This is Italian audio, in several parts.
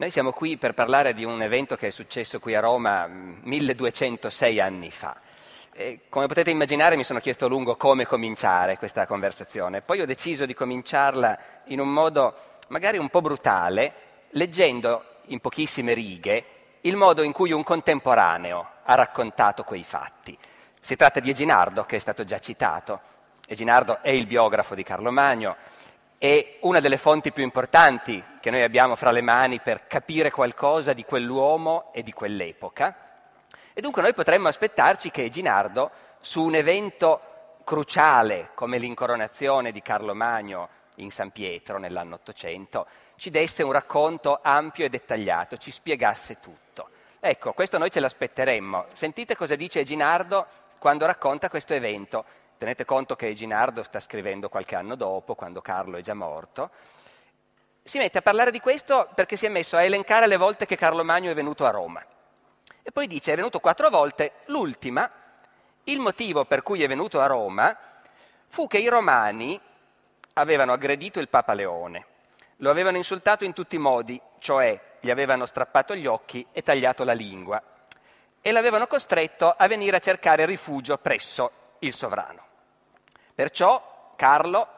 Noi siamo qui per parlare di un evento che è successo qui a Roma 1206 mm, anni fa. E come potete immaginare mi sono chiesto a lungo come cominciare questa conversazione, poi ho deciso di cominciarla in un modo magari un po' brutale, leggendo in pochissime righe il modo in cui un contemporaneo ha raccontato quei fatti. Si tratta di Eginardo, che è stato già citato. Eginardo è il biografo di Carlo Magno, è una delle fonti più importanti che noi abbiamo fra le mani per capire qualcosa di quell'uomo e di quell'epoca. E dunque noi potremmo aspettarci che Ginardo, su un evento cruciale come l'incoronazione di Carlo Magno in San Pietro nell'anno 800, ci desse un racconto ampio e dettagliato, ci spiegasse tutto. Ecco, questo noi ce l'aspetteremmo. Sentite cosa dice Ginardo quando racconta questo evento Tenete conto che Ginardo sta scrivendo qualche anno dopo, quando Carlo è già morto. Si mette a parlare di questo perché si è messo a elencare le volte che Carlo Magno è venuto a Roma. E poi dice, è venuto quattro volte, l'ultima, il motivo per cui è venuto a Roma fu che i romani avevano aggredito il Papa Leone, lo avevano insultato in tutti i modi, cioè gli avevano strappato gli occhi e tagliato la lingua, e l'avevano costretto a venire a cercare rifugio presso il sovrano. Perciò Carlo,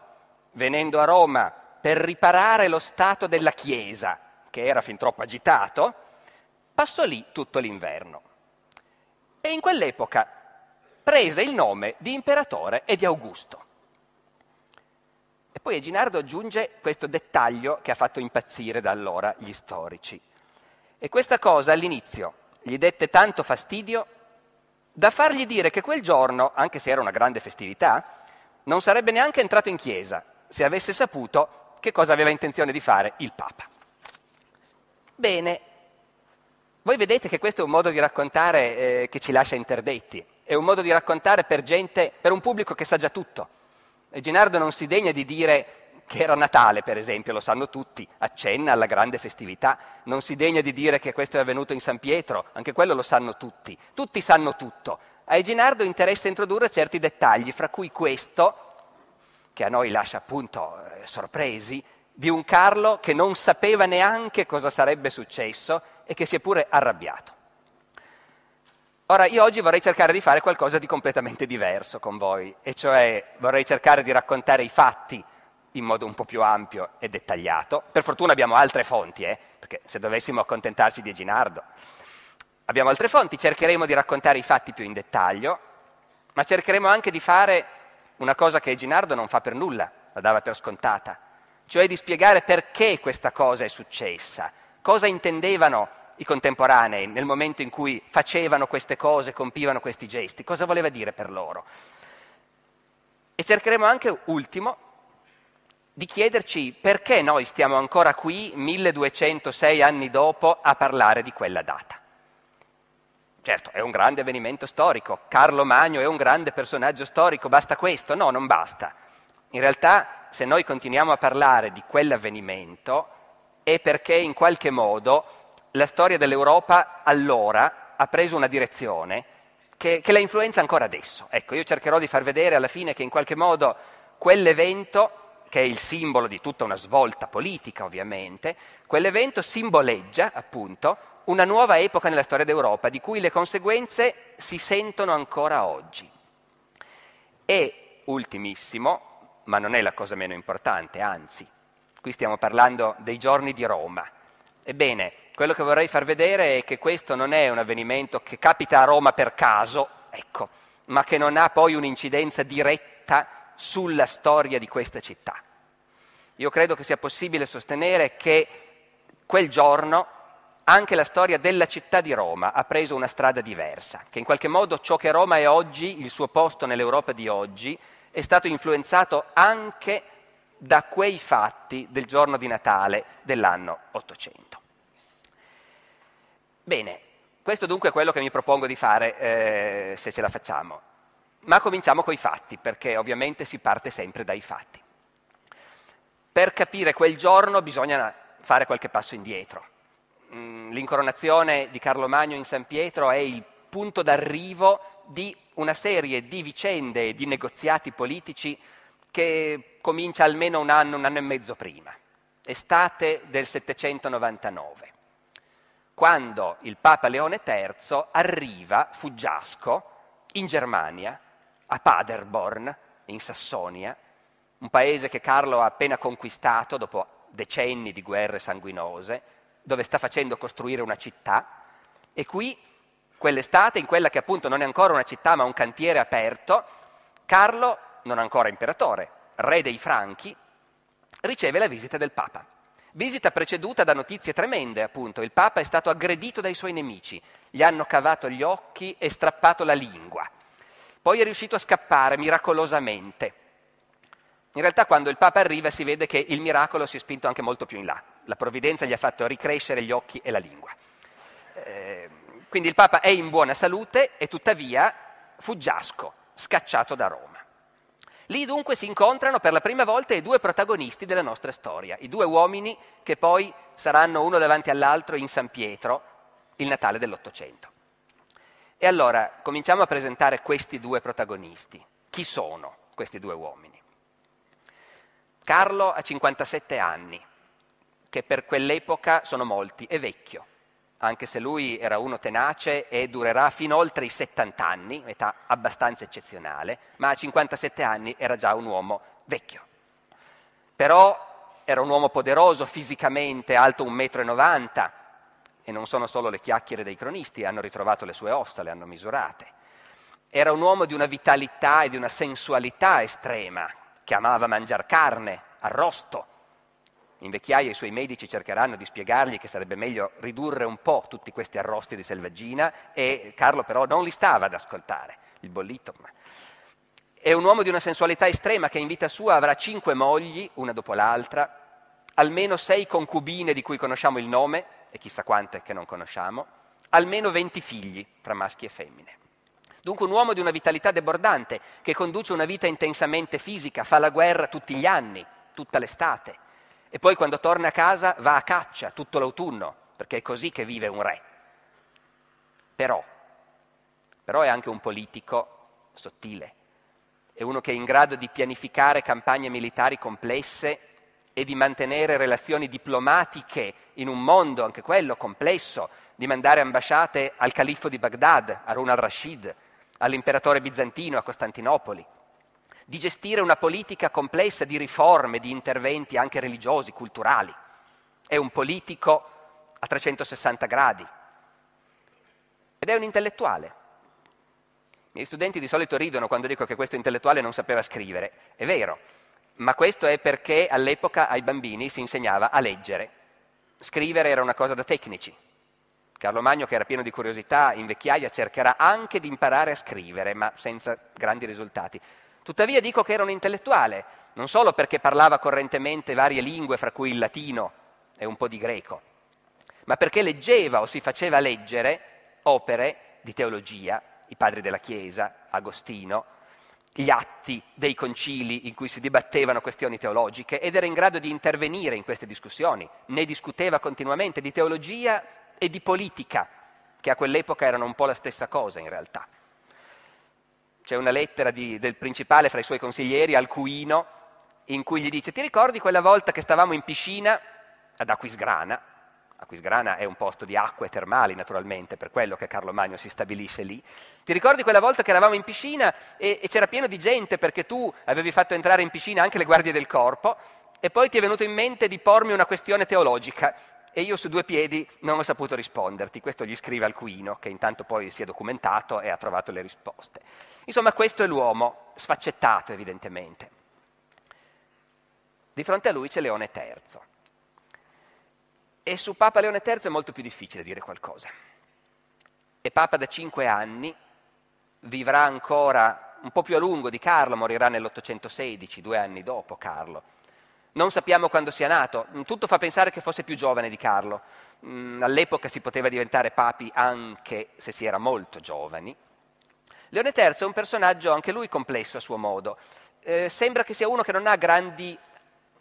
venendo a Roma per riparare lo stato della Chiesa, che era fin troppo agitato, passò lì tutto l'inverno. E in quell'epoca prese il nome di imperatore e di Augusto. E poi Eginardo aggiunge questo dettaglio che ha fatto impazzire da allora gli storici. E questa cosa all'inizio gli dette tanto fastidio da fargli dire che quel giorno, anche se era una grande festività, non sarebbe neanche entrato in chiesa se avesse saputo che cosa aveva intenzione di fare il Papa. Bene, voi vedete che questo è un modo di raccontare eh, che ci lascia interdetti, è un modo di raccontare per, gente, per un pubblico che sa già tutto. E Ginardo non si degna di dire che era Natale, per esempio, lo sanno tutti, accenna alla grande festività, non si degna di dire che questo è avvenuto in San Pietro, anche quello lo sanno tutti, tutti sanno tutto, a Eginardo interessa introdurre certi dettagli, fra cui questo, che a noi lascia appunto eh, sorpresi, di un Carlo che non sapeva neanche cosa sarebbe successo e che si è pure arrabbiato. Ora, io oggi vorrei cercare di fare qualcosa di completamente diverso con voi, e cioè vorrei cercare di raccontare i fatti in modo un po' più ampio e dettagliato. Per fortuna abbiamo altre fonti, eh? perché se dovessimo accontentarci di Eginardo Abbiamo altre fonti, cercheremo di raccontare i fatti più in dettaglio, ma cercheremo anche di fare una cosa che Ginardo non fa per nulla, la dava per scontata, cioè di spiegare perché questa cosa è successa, cosa intendevano i contemporanei nel momento in cui facevano queste cose, compivano questi gesti, cosa voleva dire per loro. E cercheremo anche, ultimo, di chiederci perché noi stiamo ancora qui, 1206 anni dopo, a parlare di quella data. Certo, è un grande avvenimento storico, Carlo Magno è un grande personaggio storico, basta questo? No, non basta. In realtà, se noi continuiamo a parlare di quell'avvenimento, è perché in qualche modo la storia dell'Europa allora ha preso una direzione che, che la influenza ancora adesso. Ecco, io cercherò di far vedere alla fine che in qualche modo quell'evento che è il simbolo di tutta una svolta politica ovviamente, quell'evento simboleggia appunto una nuova epoca nella storia d'Europa di cui le conseguenze si sentono ancora oggi. E ultimissimo, ma non è la cosa meno importante, anzi, qui stiamo parlando dei giorni di Roma. Ebbene, quello che vorrei far vedere è che questo non è un avvenimento che capita a Roma per caso, ecco, ma che non ha poi un'incidenza diretta sulla storia di questa città. Io credo che sia possibile sostenere che quel giorno anche la storia della città di Roma ha preso una strada diversa, che in qualche modo ciò che Roma è oggi, il suo posto nell'Europa di oggi, è stato influenzato anche da quei fatti del giorno di Natale dell'anno 800. Bene, questo dunque è quello che mi propongo di fare eh, se ce la facciamo. Ma cominciamo coi fatti, perché ovviamente si parte sempre dai fatti. Per capire quel giorno bisogna fare qualche passo indietro. Mm, l'incoronazione di Carlo Magno in San Pietro è il punto d'arrivo di una serie di vicende e di negoziati politici che comincia almeno un anno, un anno e mezzo prima, estate del 799, quando il Papa Leone III arriva, fuggiasco, in Germania a Paderborn, in Sassonia, un paese che Carlo ha appena conquistato dopo decenni di guerre sanguinose, dove sta facendo costruire una città, e qui, quell'estate, in quella che appunto non è ancora una città ma un cantiere aperto, Carlo, non ancora imperatore, re dei Franchi, riceve la visita del Papa. Visita preceduta da notizie tremende, appunto. Il Papa è stato aggredito dai suoi nemici, gli hanno cavato gli occhi e strappato la lingua. Poi è riuscito a scappare miracolosamente. In realtà quando il Papa arriva si vede che il miracolo si è spinto anche molto più in là. La provvidenza gli ha fatto ricrescere gli occhi e la lingua. Eh, quindi il Papa è in buona salute e tuttavia fuggiasco, scacciato da Roma. Lì dunque si incontrano per la prima volta i due protagonisti della nostra storia, i due uomini che poi saranno uno davanti all'altro in San Pietro il Natale dell'Ottocento. E allora cominciamo a presentare questi due protagonisti. Chi sono questi due uomini? Carlo ha 57 anni, che per quell'epoca sono molti, è vecchio, anche se lui era uno tenace e durerà fino oltre i 70 anni, età abbastanza eccezionale, ma a 57 anni era già un uomo vecchio. Però era un uomo poderoso fisicamente, alto 1,90 m, e non sono solo le chiacchiere dei cronisti, hanno ritrovato le sue ossa, le hanno misurate. Era un uomo di una vitalità e di una sensualità estrema, che amava mangiare carne, arrosto. In vecchiaia i suoi medici cercheranno di spiegargli che sarebbe meglio ridurre un po' tutti questi arrosti di selvaggina e Carlo però non li stava ad ascoltare, il bollito. È un uomo di una sensualità estrema che in vita sua avrà cinque mogli, una dopo l'altra, almeno sei concubine di cui conosciamo il nome, e chissà quante che non conosciamo, almeno 20 figli tra maschi e femmine. Dunque un uomo di una vitalità debordante che conduce una vita intensamente fisica, fa la guerra tutti gli anni, tutta l'estate, e poi quando torna a casa va a caccia tutto l'autunno, perché è così che vive un re. Però, però è anche un politico sottile, è uno che è in grado di pianificare campagne militari complesse e di mantenere relazioni diplomatiche in un mondo, anche quello, complesso, di mandare ambasciate al califfo di Baghdad, a Harun al-Rashid, all'imperatore bizantino a Costantinopoli, di gestire una politica complessa di riforme, di interventi anche religiosi, culturali. È un politico a 360 gradi ed è un intellettuale. I miei studenti di solito ridono quando dico che questo intellettuale non sapeva scrivere. È vero, ma questo è perché all'epoca ai bambini si insegnava a leggere. Scrivere era una cosa da tecnici. Carlo Magno, che era pieno di curiosità, in vecchiaia cercherà anche di imparare a scrivere, ma senza grandi risultati. Tuttavia dico che era un intellettuale, non solo perché parlava correntemente varie lingue, fra cui il latino e un po' di greco, ma perché leggeva o si faceva leggere opere di teologia, i padri della Chiesa, Agostino, gli atti dei concili in cui si dibattevano questioni teologiche ed era in grado di intervenire in queste discussioni, ne discuteva continuamente di teologia e di politica, che a quell'epoca erano un po' la stessa cosa in realtà. C'è una lettera di, del principale fra i suoi consiglieri, Alcuino, in cui gli dice ti ricordi quella volta che stavamo in piscina ad Aquisgrana Aquisgrana è un posto di acque termali naturalmente, per quello che Carlo Magno si stabilisce lì. Ti ricordi quella volta che eravamo in piscina e, e c'era pieno di gente perché tu avevi fatto entrare in piscina anche le guardie del corpo e poi ti è venuto in mente di pormi una questione teologica e io su due piedi non ho saputo risponderti. Questo gli scrive Alcuino, che intanto poi si è documentato e ha trovato le risposte. Insomma, questo è l'uomo, sfaccettato evidentemente. Di fronte a lui c'è Leone III. E su Papa Leone III è molto più difficile dire qualcosa. È Papa da cinque anni, vivrà ancora un po' più a lungo di Carlo, morirà nell'816, due anni dopo Carlo. Non sappiamo quando sia nato, tutto fa pensare che fosse più giovane di Carlo. Mm, all'epoca si poteva diventare papi anche se si era molto giovani. Leone III è un personaggio anche lui complesso a suo modo. Eh, sembra che sia uno che non ha grandi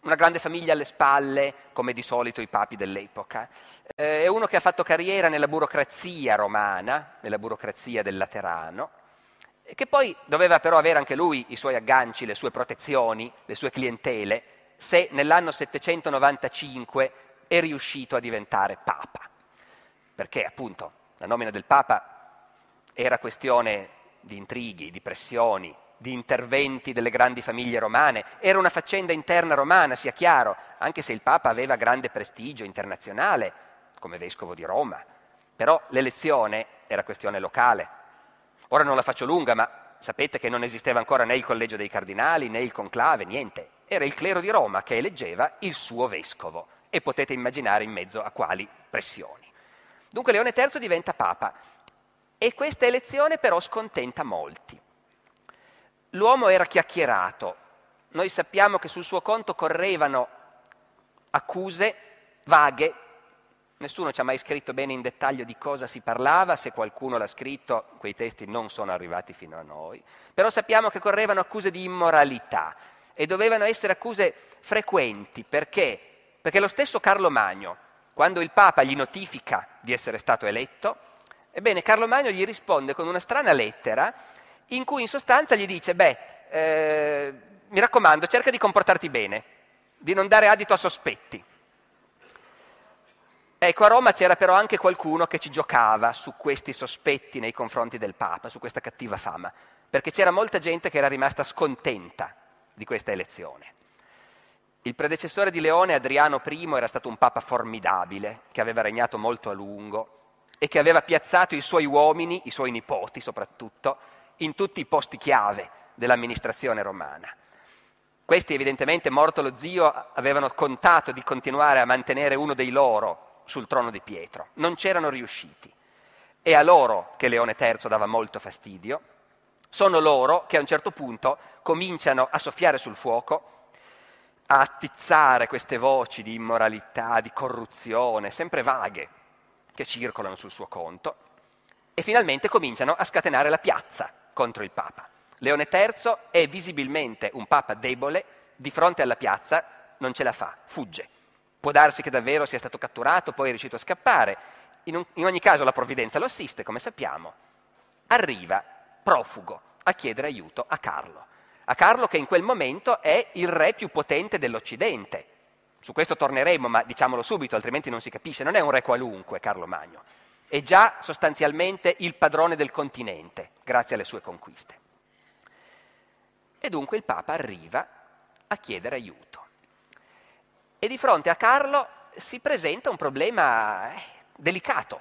una grande famiglia alle spalle, come di solito i papi dell'epoca. Eh, è uno che ha fatto carriera nella burocrazia romana, nella burocrazia del Laterano, e che poi doveva però avere anche lui i suoi agganci, le sue protezioni, le sue clientele, se nell'anno 795 è riuscito a diventare papa. Perché appunto la nomina del papa era questione di intrighi, di pressioni, di interventi delle grandi famiglie romane, era una faccenda interna romana, sia chiaro, anche se il Papa aveva grande prestigio internazionale come vescovo di Roma, però l'elezione era questione locale. Ora non la faccio lunga, ma sapete che non esisteva ancora né il collegio dei cardinali né il conclave, niente. Era il clero di Roma che eleggeva il suo vescovo e potete immaginare in mezzo a quali pressioni. Dunque Leone III diventa papa e questa elezione però scontenta molti l'uomo era chiacchierato. Noi sappiamo che sul suo conto correvano accuse vaghe. Nessuno ci ha mai scritto bene in dettaglio di cosa si parlava, se qualcuno l'ha scritto, quei testi non sono arrivati fino a noi, però sappiamo che correvano accuse di immoralità e dovevano essere accuse frequenti, perché? Perché lo stesso Carlo Magno, quando il Papa gli notifica di essere stato eletto, ebbene Carlo Magno gli risponde con una strana lettera in cui in sostanza gli dice, beh, eh, mi raccomando, cerca di comportarti bene, di non dare adito a sospetti. Ecco, a Roma c'era però anche qualcuno che ci giocava su questi sospetti nei confronti del Papa, su questa cattiva fama, perché c'era molta gente che era rimasta scontenta di questa elezione. Il predecessore di Leone, Adriano I, era stato un Papa formidabile, che aveva regnato molto a lungo e che aveva piazzato i suoi uomini, i suoi nipoti soprattutto, in tutti i posti chiave dell'amministrazione romana. Questi evidentemente, morto lo zio, avevano contato di continuare a mantenere uno dei loro sul trono di Pietro, non c'erano riusciti. È a loro che Leone III dava molto fastidio, sono loro che a un certo punto cominciano a soffiare sul fuoco a attizzare queste voci di immoralità, di corruzione, sempre vaghe, che circolano sul suo conto, e finalmente cominciano a scatenare la piazza contro il Papa. Leone III è visibilmente un Papa debole, di fronte alla piazza non ce la fa, fugge. Può darsi che davvero sia stato catturato, poi è riuscito a scappare. In, un, in ogni caso la provvidenza lo assiste, come sappiamo. Arriva, profugo, a chiedere aiuto a Carlo. A Carlo che in quel momento è il re più potente dell'Occidente. Su questo torneremo, ma diciamolo subito, altrimenti non si capisce. Non è un re qualunque Carlo Magno è già sostanzialmente il padrone del continente, grazie alle sue conquiste. E dunque il Papa arriva a chiedere aiuto. E di fronte a Carlo si presenta un problema eh, delicato.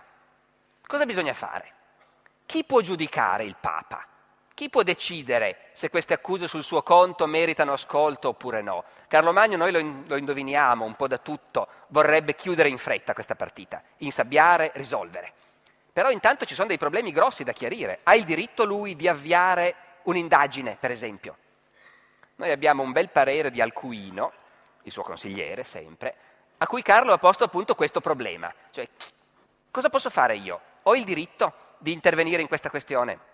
Cosa bisogna fare? Chi può giudicare il Papa? chi può decidere se queste accuse sul suo conto meritano ascolto oppure no? Carlo Magno, noi lo, in- lo indoviniamo un po' da tutto, vorrebbe chiudere in fretta questa partita, insabbiare, risolvere. Però intanto ci sono dei problemi grossi da chiarire. Ha il diritto lui di avviare un'indagine, per esempio. Noi abbiamo un bel parere di Alcuino, il suo consigliere sempre, a cui Carlo ha posto appunto questo problema. Cioè, cosa posso fare io? Ho il diritto di intervenire in questa questione?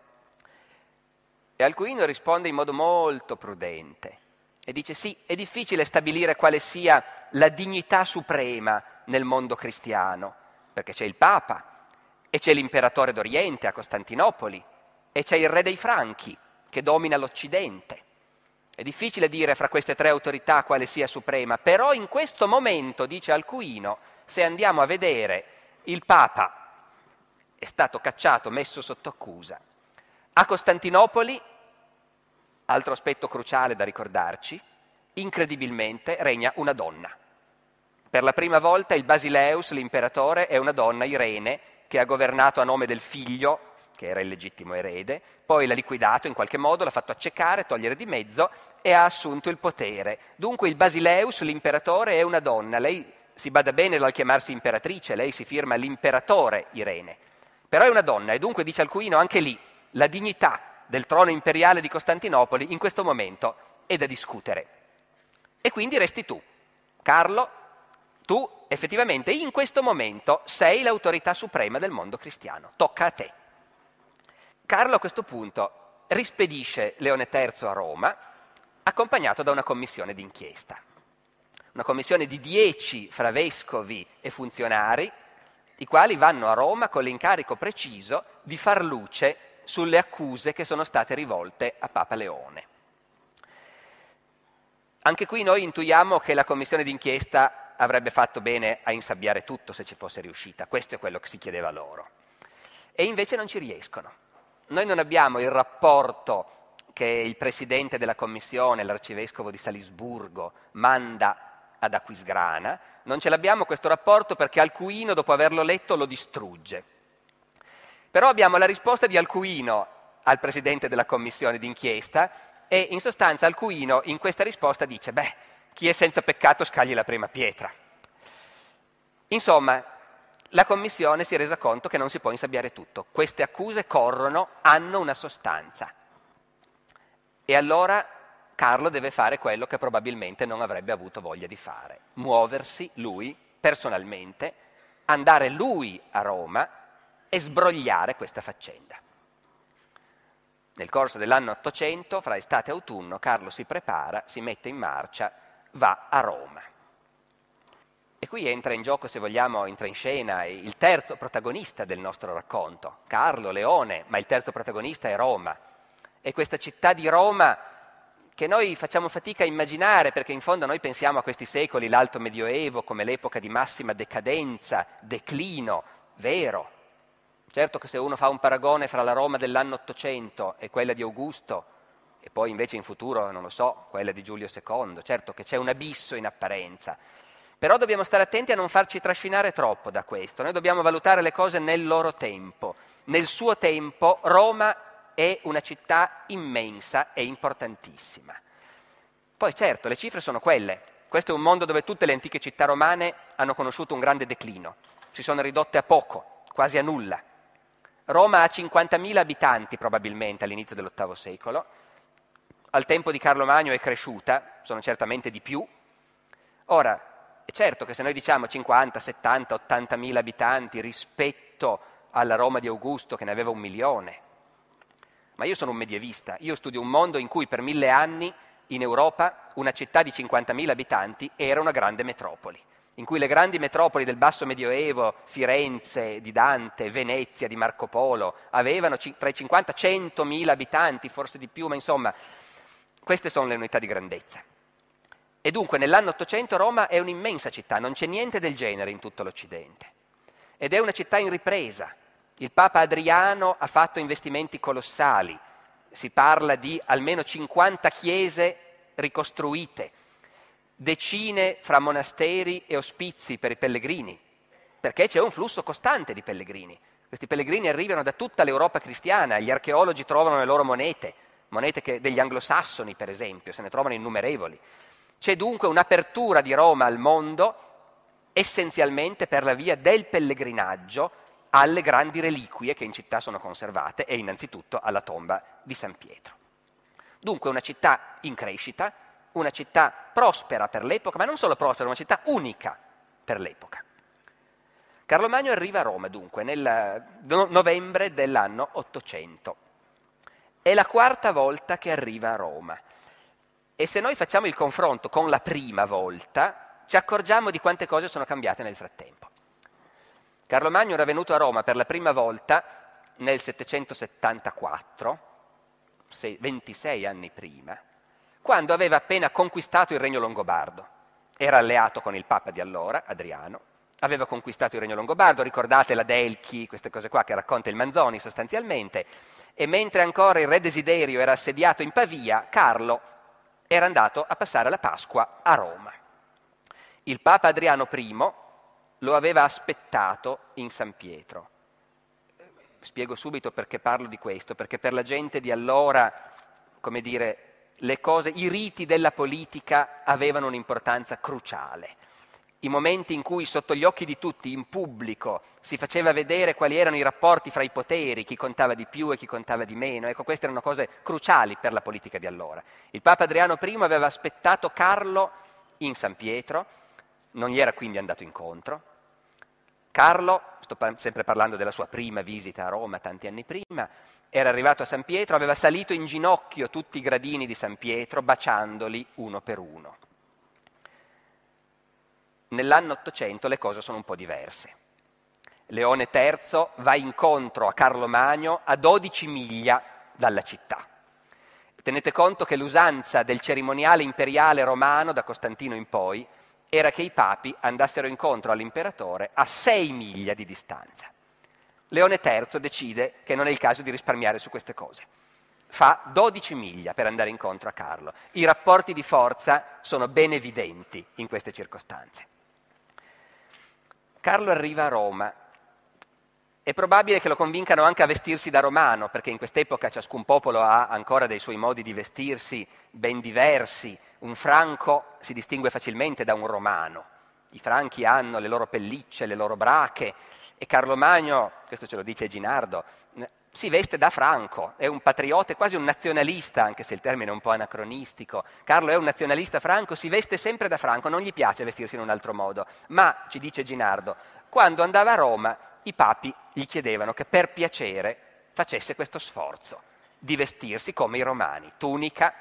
E Alcuino risponde in modo molto prudente e dice sì, è difficile stabilire quale sia la dignità suprema nel mondo cristiano, perché c'è il Papa e c'è l'imperatore d'Oriente a Costantinopoli e c'è il re dei Franchi che domina l'Occidente. È difficile dire fra queste tre autorità quale sia suprema, però in questo momento, dice Alcuino, se andiamo a vedere il Papa è stato cacciato, messo sotto accusa, a Costantinopoli, altro aspetto cruciale da ricordarci, incredibilmente regna una donna. Per la prima volta il Basileus, l'imperatore, è una donna, Irene, che ha governato a nome del figlio, che era il legittimo erede, poi l'ha liquidato in qualche modo, l'ha fatto accecare, togliere di mezzo e ha assunto il potere. Dunque il Basileus, l'imperatore, è una donna. Lei si bada bene dal chiamarsi imperatrice, lei si firma l'imperatore Irene. Però è una donna e dunque dice Alcuino anche lì la dignità del trono imperiale di Costantinopoli in questo momento è da discutere. E quindi resti tu, Carlo, tu effettivamente in questo momento sei l'autorità suprema del mondo cristiano, tocca a te. Carlo a questo punto rispedisce Leone III a Roma, accompagnato da una commissione d'inchiesta. Una commissione di dieci fra vescovi e funzionari, i quali vanno a Roma con l'incarico preciso di far luce sulle accuse che sono state rivolte a Papa Leone. Anche qui noi intuiamo che la commissione d'inchiesta avrebbe fatto bene a insabbiare tutto se ci fosse riuscita, questo è quello che si chiedeva loro. E invece non ci riescono. Noi non abbiamo il rapporto che il presidente della commissione, l'arcivescovo di Salisburgo, manda ad Aquisgrana, non ce l'abbiamo questo rapporto perché Alcuino, dopo averlo letto, lo distrugge. Però abbiamo la risposta di Alcuino al presidente della commissione d'inchiesta e in sostanza Alcuino in questa risposta dice, beh, chi è senza peccato scagli la prima pietra. Insomma, la commissione si è resa conto che non si può insabbiare tutto. Queste accuse corrono, hanno una sostanza. E allora Carlo deve fare quello che probabilmente non avrebbe avuto voglia di fare, muoversi lui personalmente, andare lui a Roma e sbrogliare questa faccenda. Nel corso dell'anno 800, fra estate e autunno, Carlo si prepara, si mette in marcia, va a Roma. E qui entra in gioco, se vogliamo, entra in scena il terzo protagonista del nostro racconto, Carlo, Leone, ma il terzo protagonista è Roma. E questa città di Roma che noi facciamo fatica a immaginare, perché in fondo noi pensiamo a questi secoli, l'alto medioevo, come l'epoca di massima decadenza, declino, vero, Certo che se uno fa un paragone fra la Roma dell'anno 800 e quella di Augusto, e poi invece in futuro, non lo so, quella di Giulio II, certo che c'è un abisso in apparenza, però dobbiamo stare attenti a non farci trascinare troppo da questo, noi dobbiamo valutare le cose nel loro tempo. Nel suo tempo Roma è una città immensa e importantissima. Poi certo, le cifre sono quelle. Questo è un mondo dove tutte le antiche città romane hanno conosciuto un grande declino, si sono ridotte a poco, quasi a nulla. Roma ha 50.000 abitanti probabilmente all'inizio dell'VIII secolo, al tempo di Carlo Magno è cresciuta, sono certamente di più. Ora, è certo che se noi diciamo 50, 70, 80.000 abitanti rispetto alla Roma di Augusto che ne aveva un milione, ma io sono un medievista, io studio un mondo in cui per mille anni in Europa una città di 50.000 abitanti era una grande metropoli in cui le grandi metropoli del basso medioevo, Firenze di Dante, Venezia di Marco Polo, avevano tra i 50 e i 100.000 abitanti, forse di più, ma insomma, queste sono le unità di grandezza. E dunque nell'anno 800 Roma è un'immensa città, non c'è niente del genere in tutto l'Occidente. Ed è una città in ripresa. Il Papa Adriano ha fatto investimenti colossali, si parla di almeno 50 chiese ricostruite, decine fra monasteri e ospizi per i pellegrini, perché c'è un flusso costante di pellegrini. Questi pellegrini arrivano da tutta l'Europa cristiana, gli archeologi trovano le loro monete, monete che, degli anglosassoni per esempio, se ne trovano innumerevoli. C'è dunque un'apertura di Roma al mondo essenzialmente per la via del pellegrinaggio alle grandi reliquie che in città sono conservate e innanzitutto alla tomba di San Pietro. Dunque una città in crescita, una città prospera per l'epoca, ma non solo prospera, una città unica per l'epoca. Carlo Magno arriva a Roma dunque nel novembre dell'anno 800. È la quarta volta che arriva a Roma. E se noi facciamo il confronto con la prima volta, ci accorgiamo di quante cose sono cambiate nel frattempo. Carlo Magno era venuto a Roma per la prima volta nel 774, 26 anni prima, quando aveva appena conquistato il regno longobardo. Era alleato con il papa di allora, Adriano, aveva conquistato il regno longobardo, ricordate la Delchi, queste cose qua che racconta il Manzoni sostanzialmente, e mentre ancora il re Desiderio era assediato in Pavia, Carlo era andato a passare la Pasqua a Roma. Il Papa Adriano I lo aveva aspettato in San Pietro. Spiego subito perché parlo di questo, perché per la gente di allora, come dire, cose, i riti della politica avevano un'importanza cruciale. I momenti in cui sotto gli occhi di tutti, in pubblico, si faceva vedere quali erano i rapporti fra i poteri, chi contava di più e chi contava di meno, ecco, queste erano cose cruciali per la politica di allora. Il Papa Adriano I aveva aspettato Carlo in San Pietro, non gli era quindi andato incontro. Carlo, sto sempre parlando della sua prima visita a Roma tanti anni prima, era arrivato a San Pietro, aveva salito in ginocchio tutti i gradini di San Pietro, baciandoli uno per uno. Nell'anno 800 le cose sono un po' diverse. Leone III va incontro a Carlo Magno a 12 miglia dalla città. Tenete conto che l'usanza del cerimoniale imperiale romano da Costantino in poi era che i papi andassero incontro all'imperatore a 6 miglia di distanza. Leone III decide che non è il caso di risparmiare su queste cose. Fa 12 miglia per andare incontro a Carlo. I rapporti di forza sono ben evidenti in queste circostanze. Carlo arriva a Roma. È probabile che lo convincano anche a vestirsi da romano, perché in quest'epoca ciascun popolo ha ancora dei suoi modi di vestirsi ben diversi. Un franco si distingue facilmente da un romano. I franchi hanno le loro pellicce, le loro brache, e Carlo Magno, questo ce lo dice Ginardo, si veste da franco, è un patriota, è quasi un nazionalista, anche se il termine è un po' anacronistico. Carlo è un nazionalista franco, si veste sempre da franco, non gli piace vestirsi in un altro modo. Ma, ci dice Ginardo, quando andava a Roma i papi gli chiedevano che per piacere facesse questo sforzo di vestirsi come i romani, tunica,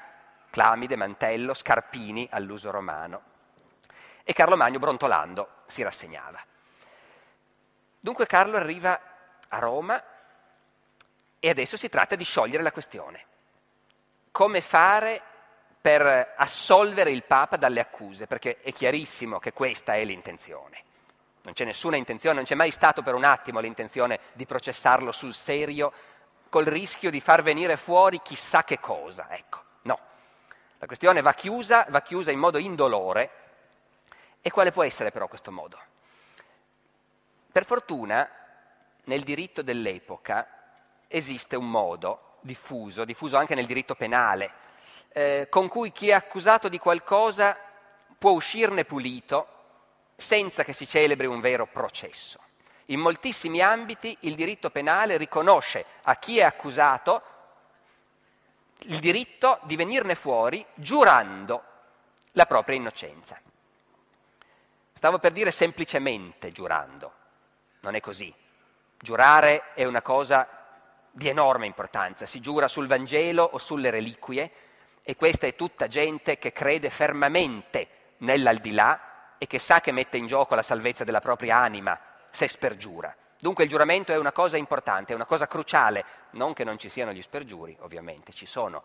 clamide, mantello, scarpini all'uso romano. E Carlo Magno brontolando si rassegnava. Dunque Carlo arriva a Roma e adesso si tratta di sciogliere la questione. Come fare per assolvere il Papa dalle accuse? Perché è chiarissimo che questa è l'intenzione. Non c'è nessuna intenzione, non c'è mai stato per un attimo l'intenzione di processarlo sul serio col rischio di far venire fuori chissà che cosa. Ecco, no. La questione va chiusa, va chiusa in modo indolore. E quale può essere però questo modo? Per fortuna nel diritto dell'epoca esiste un modo diffuso, diffuso anche nel diritto penale, eh, con cui chi è accusato di qualcosa può uscirne pulito senza che si celebri un vero processo. In moltissimi ambiti il diritto penale riconosce a chi è accusato il diritto di venirne fuori giurando la propria innocenza. Stavo per dire semplicemente giurando, non è così. Giurare è una cosa di enorme importanza, si giura sul Vangelo o sulle reliquie e questa è tutta gente che crede fermamente nell'aldilà e che sa che mette in gioco la salvezza della propria anima se spergiura. Dunque il giuramento è una cosa importante, è una cosa cruciale, non che non ci siano gli spergiuri, ovviamente ci sono,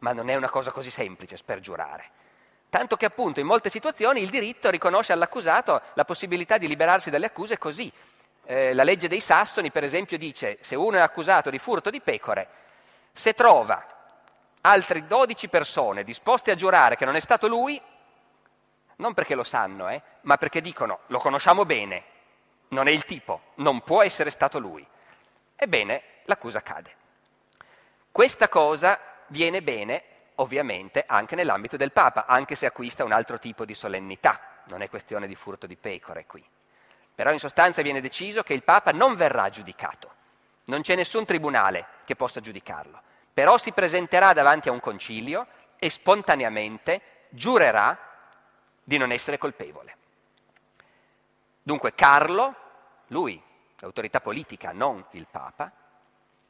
ma non è una cosa così semplice spergiurare. Tanto che appunto in molte situazioni il diritto riconosce all'accusato la possibilità di liberarsi dalle accuse così, eh, la legge dei Sassoni, per esempio, dice se uno è accusato di furto di pecore, se trova altre 12 persone disposte a giurare che non è stato lui, non perché lo sanno, eh, ma perché dicono lo conosciamo bene, non è il tipo, non può essere stato lui. Ebbene, l'accusa cade. Questa cosa viene bene, ovviamente, anche nell'ambito del Papa, anche se acquista un altro tipo di solennità, non è questione di furto di pecore qui. Però in sostanza viene deciso che il Papa non verrà giudicato, non c'è nessun tribunale che possa giudicarlo, però si presenterà davanti a un concilio e spontaneamente giurerà di non essere colpevole. Dunque Carlo, lui, l'autorità politica, non il Papa,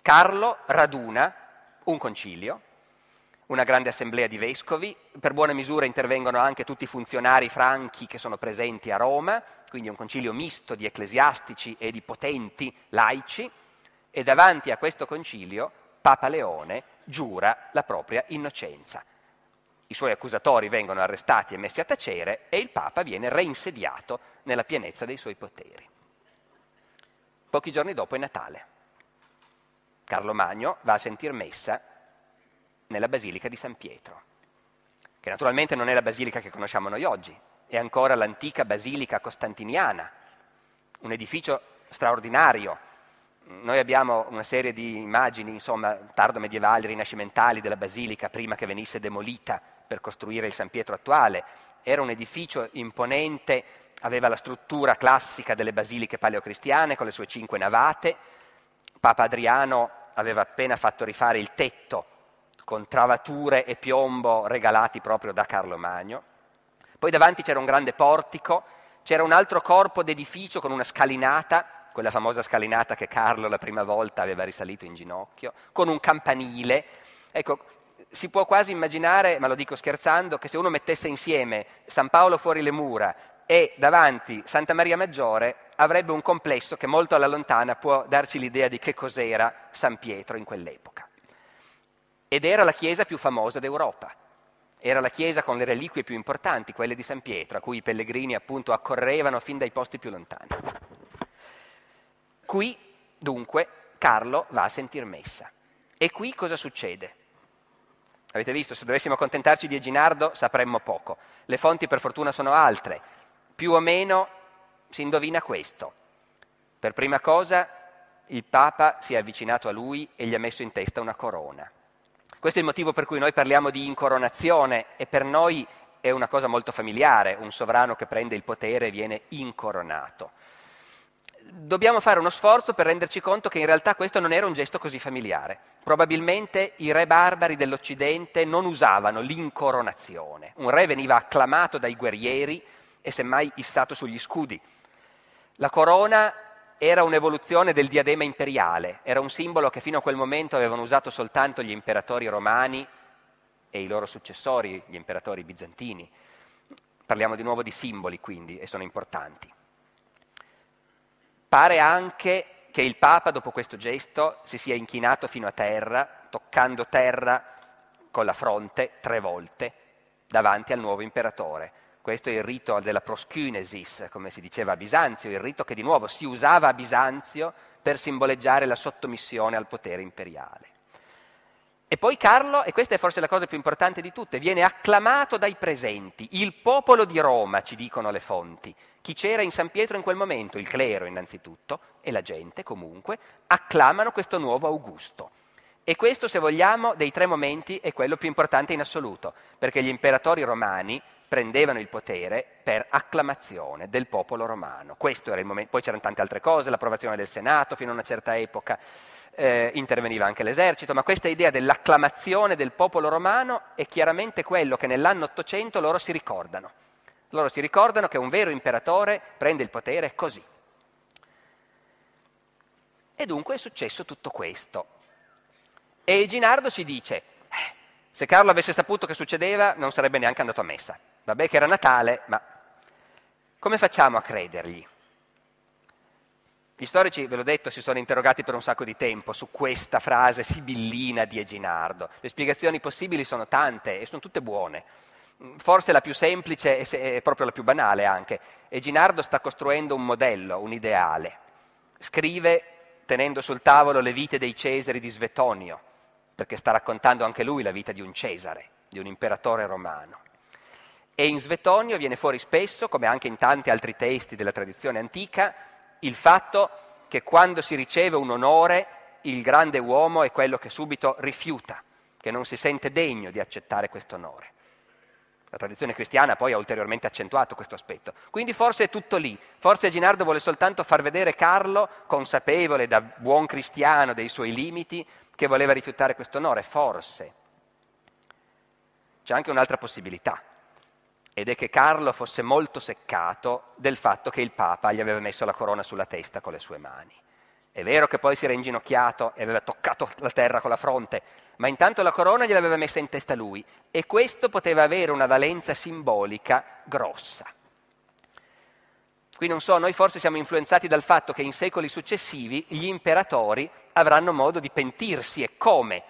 Carlo raduna un concilio una grande assemblea di vescovi, per buona misura intervengono anche tutti i funzionari franchi che sono presenti a Roma, quindi un concilio misto di ecclesiastici e di potenti laici, e davanti a questo concilio Papa Leone giura la propria innocenza. I suoi accusatori vengono arrestati e messi a tacere e il Papa viene reinsediato nella pienezza dei suoi poteri. Pochi giorni dopo è Natale. Carlo Magno va a sentir messa nella Basilica di San Pietro, che naturalmente non è la basilica che conosciamo noi oggi, è ancora l'antica basilica costantiniana, un edificio straordinario. Noi abbiamo una serie di immagini, insomma, tardo medievali, rinascimentali della basilica prima che venisse demolita per costruire il San Pietro attuale. Era un edificio imponente, aveva la struttura classica delle basiliche paleocristiane con le sue cinque navate. Papa Adriano aveva appena fatto rifare il tetto con travature e piombo regalati proprio da Carlo Magno. Poi davanti c'era un grande portico, c'era un altro corpo d'edificio con una scalinata, quella famosa scalinata che Carlo la prima volta aveva risalito in ginocchio, con un campanile. Ecco, si può quasi immaginare, ma lo dico scherzando, che se uno mettesse insieme San Paolo fuori le mura e davanti Santa Maria Maggiore avrebbe un complesso che molto alla lontana può darci l'idea di che cos'era San Pietro in quell'epoca ed era la chiesa più famosa d'Europa. Era la chiesa con le reliquie più importanti, quelle di San Pietro, a cui i pellegrini appunto accorrevano fin dai posti più lontani. Qui, dunque, Carlo va a sentir messa. E qui cosa succede? Avete visto, se dovessimo accontentarci di Eginardo sapremmo poco. Le fonti per fortuna sono altre. Più o meno si indovina questo. Per prima cosa il Papa si è avvicinato a lui e gli ha messo in testa una corona. Questo è il motivo per cui noi parliamo di incoronazione e per noi è una cosa molto familiare, un sovrano che prende il potere e viene incoronato. Dobbiamo fare uno sforzo per renderci conto che in realtà questo non era un gesto così familiare. Probabilmente i re barbari dell'Occidente non usavano l'incoronazione. Un re veniva acclamato dai guerrieri e semmai issato sugli scudi. La corona era un'evoluzione del diadema imperiale, era un simbolo che fino a quel momento avevano usato soltanto gli imperatori romani e i loro successori, gli imperatori bizantini. Parliamo di nuovo di simboli quindi e sono importanti. Pare anche che il Papa dopo questo gesto si sia inchinato fino a terra, toccando terra con la fronte tre volte davanti al nuovo imperatore questo è il rito della proscunesis, come si diceva a Bisanzio, il rito che di nuovo si usava a Bisanzio per simboleggiare la sottomissione al potere imperiale. E poi Carlo, e questa è forse la cosa più importante di tutte, viene acclamato dai presenti, il popolo di Roma, ci dicono le fonti. Chi c'era in San Pietro in quel momento, il clero innanzitutto, e la gente comunque, acclamano questo nuovo Augusto. E questo, se vogliamo, dei tre momenti è quello più importante in assoluto, perché gli imperatori romani prendevano il potere per acclamazione del popolo romano. Questo era il momento, poi c'erano tante altre cose, l'approvazione del Senato fino a una certa epoca, eh, interveniva anche l'esercito, ma questa idea dell'acclamazione del popolo romano è chiaramente quello che nell'anno 800 loro si ricordano. Loro si ricordano che un vero imperatore prende il potere così. E dunque è successo tutto questo. E Ginardo ci dice, eh, se Carlo avesse saputo che succedeva, non sarebbe neanche andato a messa. Vabbè che era Natale, ma come facciamo a credergli? Gli storici, ve l'ho detto, si sono interrogati per un sacco di tempo su questa frase sibillina di Eginardo. Le spiegazioni possibili sono tante e sono tutte buone. Forse la più semplice e proprio la più banale anche. Eginardo sta costruendo un modello, un ideale. Scrive tenendo sul tavolo le vite dei Cesari di Svetonio, perché sta raccontando anche lui la vita di un Cesare, di un imperatore romano. E in Svetonio viene fuori spesso, come anche in tanti altri testi della tradizione antica, il fatto che quando si riceve un onore, il grande uomo è quello che subito rifiuta, che non si sente degno di accettare questo onore. La tradizione cristiana poi ha ulteriormente accentuato questo aspetto. Quindi forse è tutto lì, forse Ginardo vuole soltanto far vedere Carlo, consapevole da buon cristiano dei suoi limiti, che voleva rifiutare questo onore, forse. C'è anche un'altra possibilità, ed è che Carlo fosse molto seccato del fatto che il Papa gli aveva messo la corona sulla testa con le sue mani. È vero che poi si era inginocchiato e aveva toccato la terra con la fronte, ma intanto la corona gliel'aveva messa in testa lui e questo poteva avere una valenza simbolica grossa. Qui non so, noi forse siamo influenzati dal fatto che in secoli successivi gli imperatori avranno modo di pentirsi e come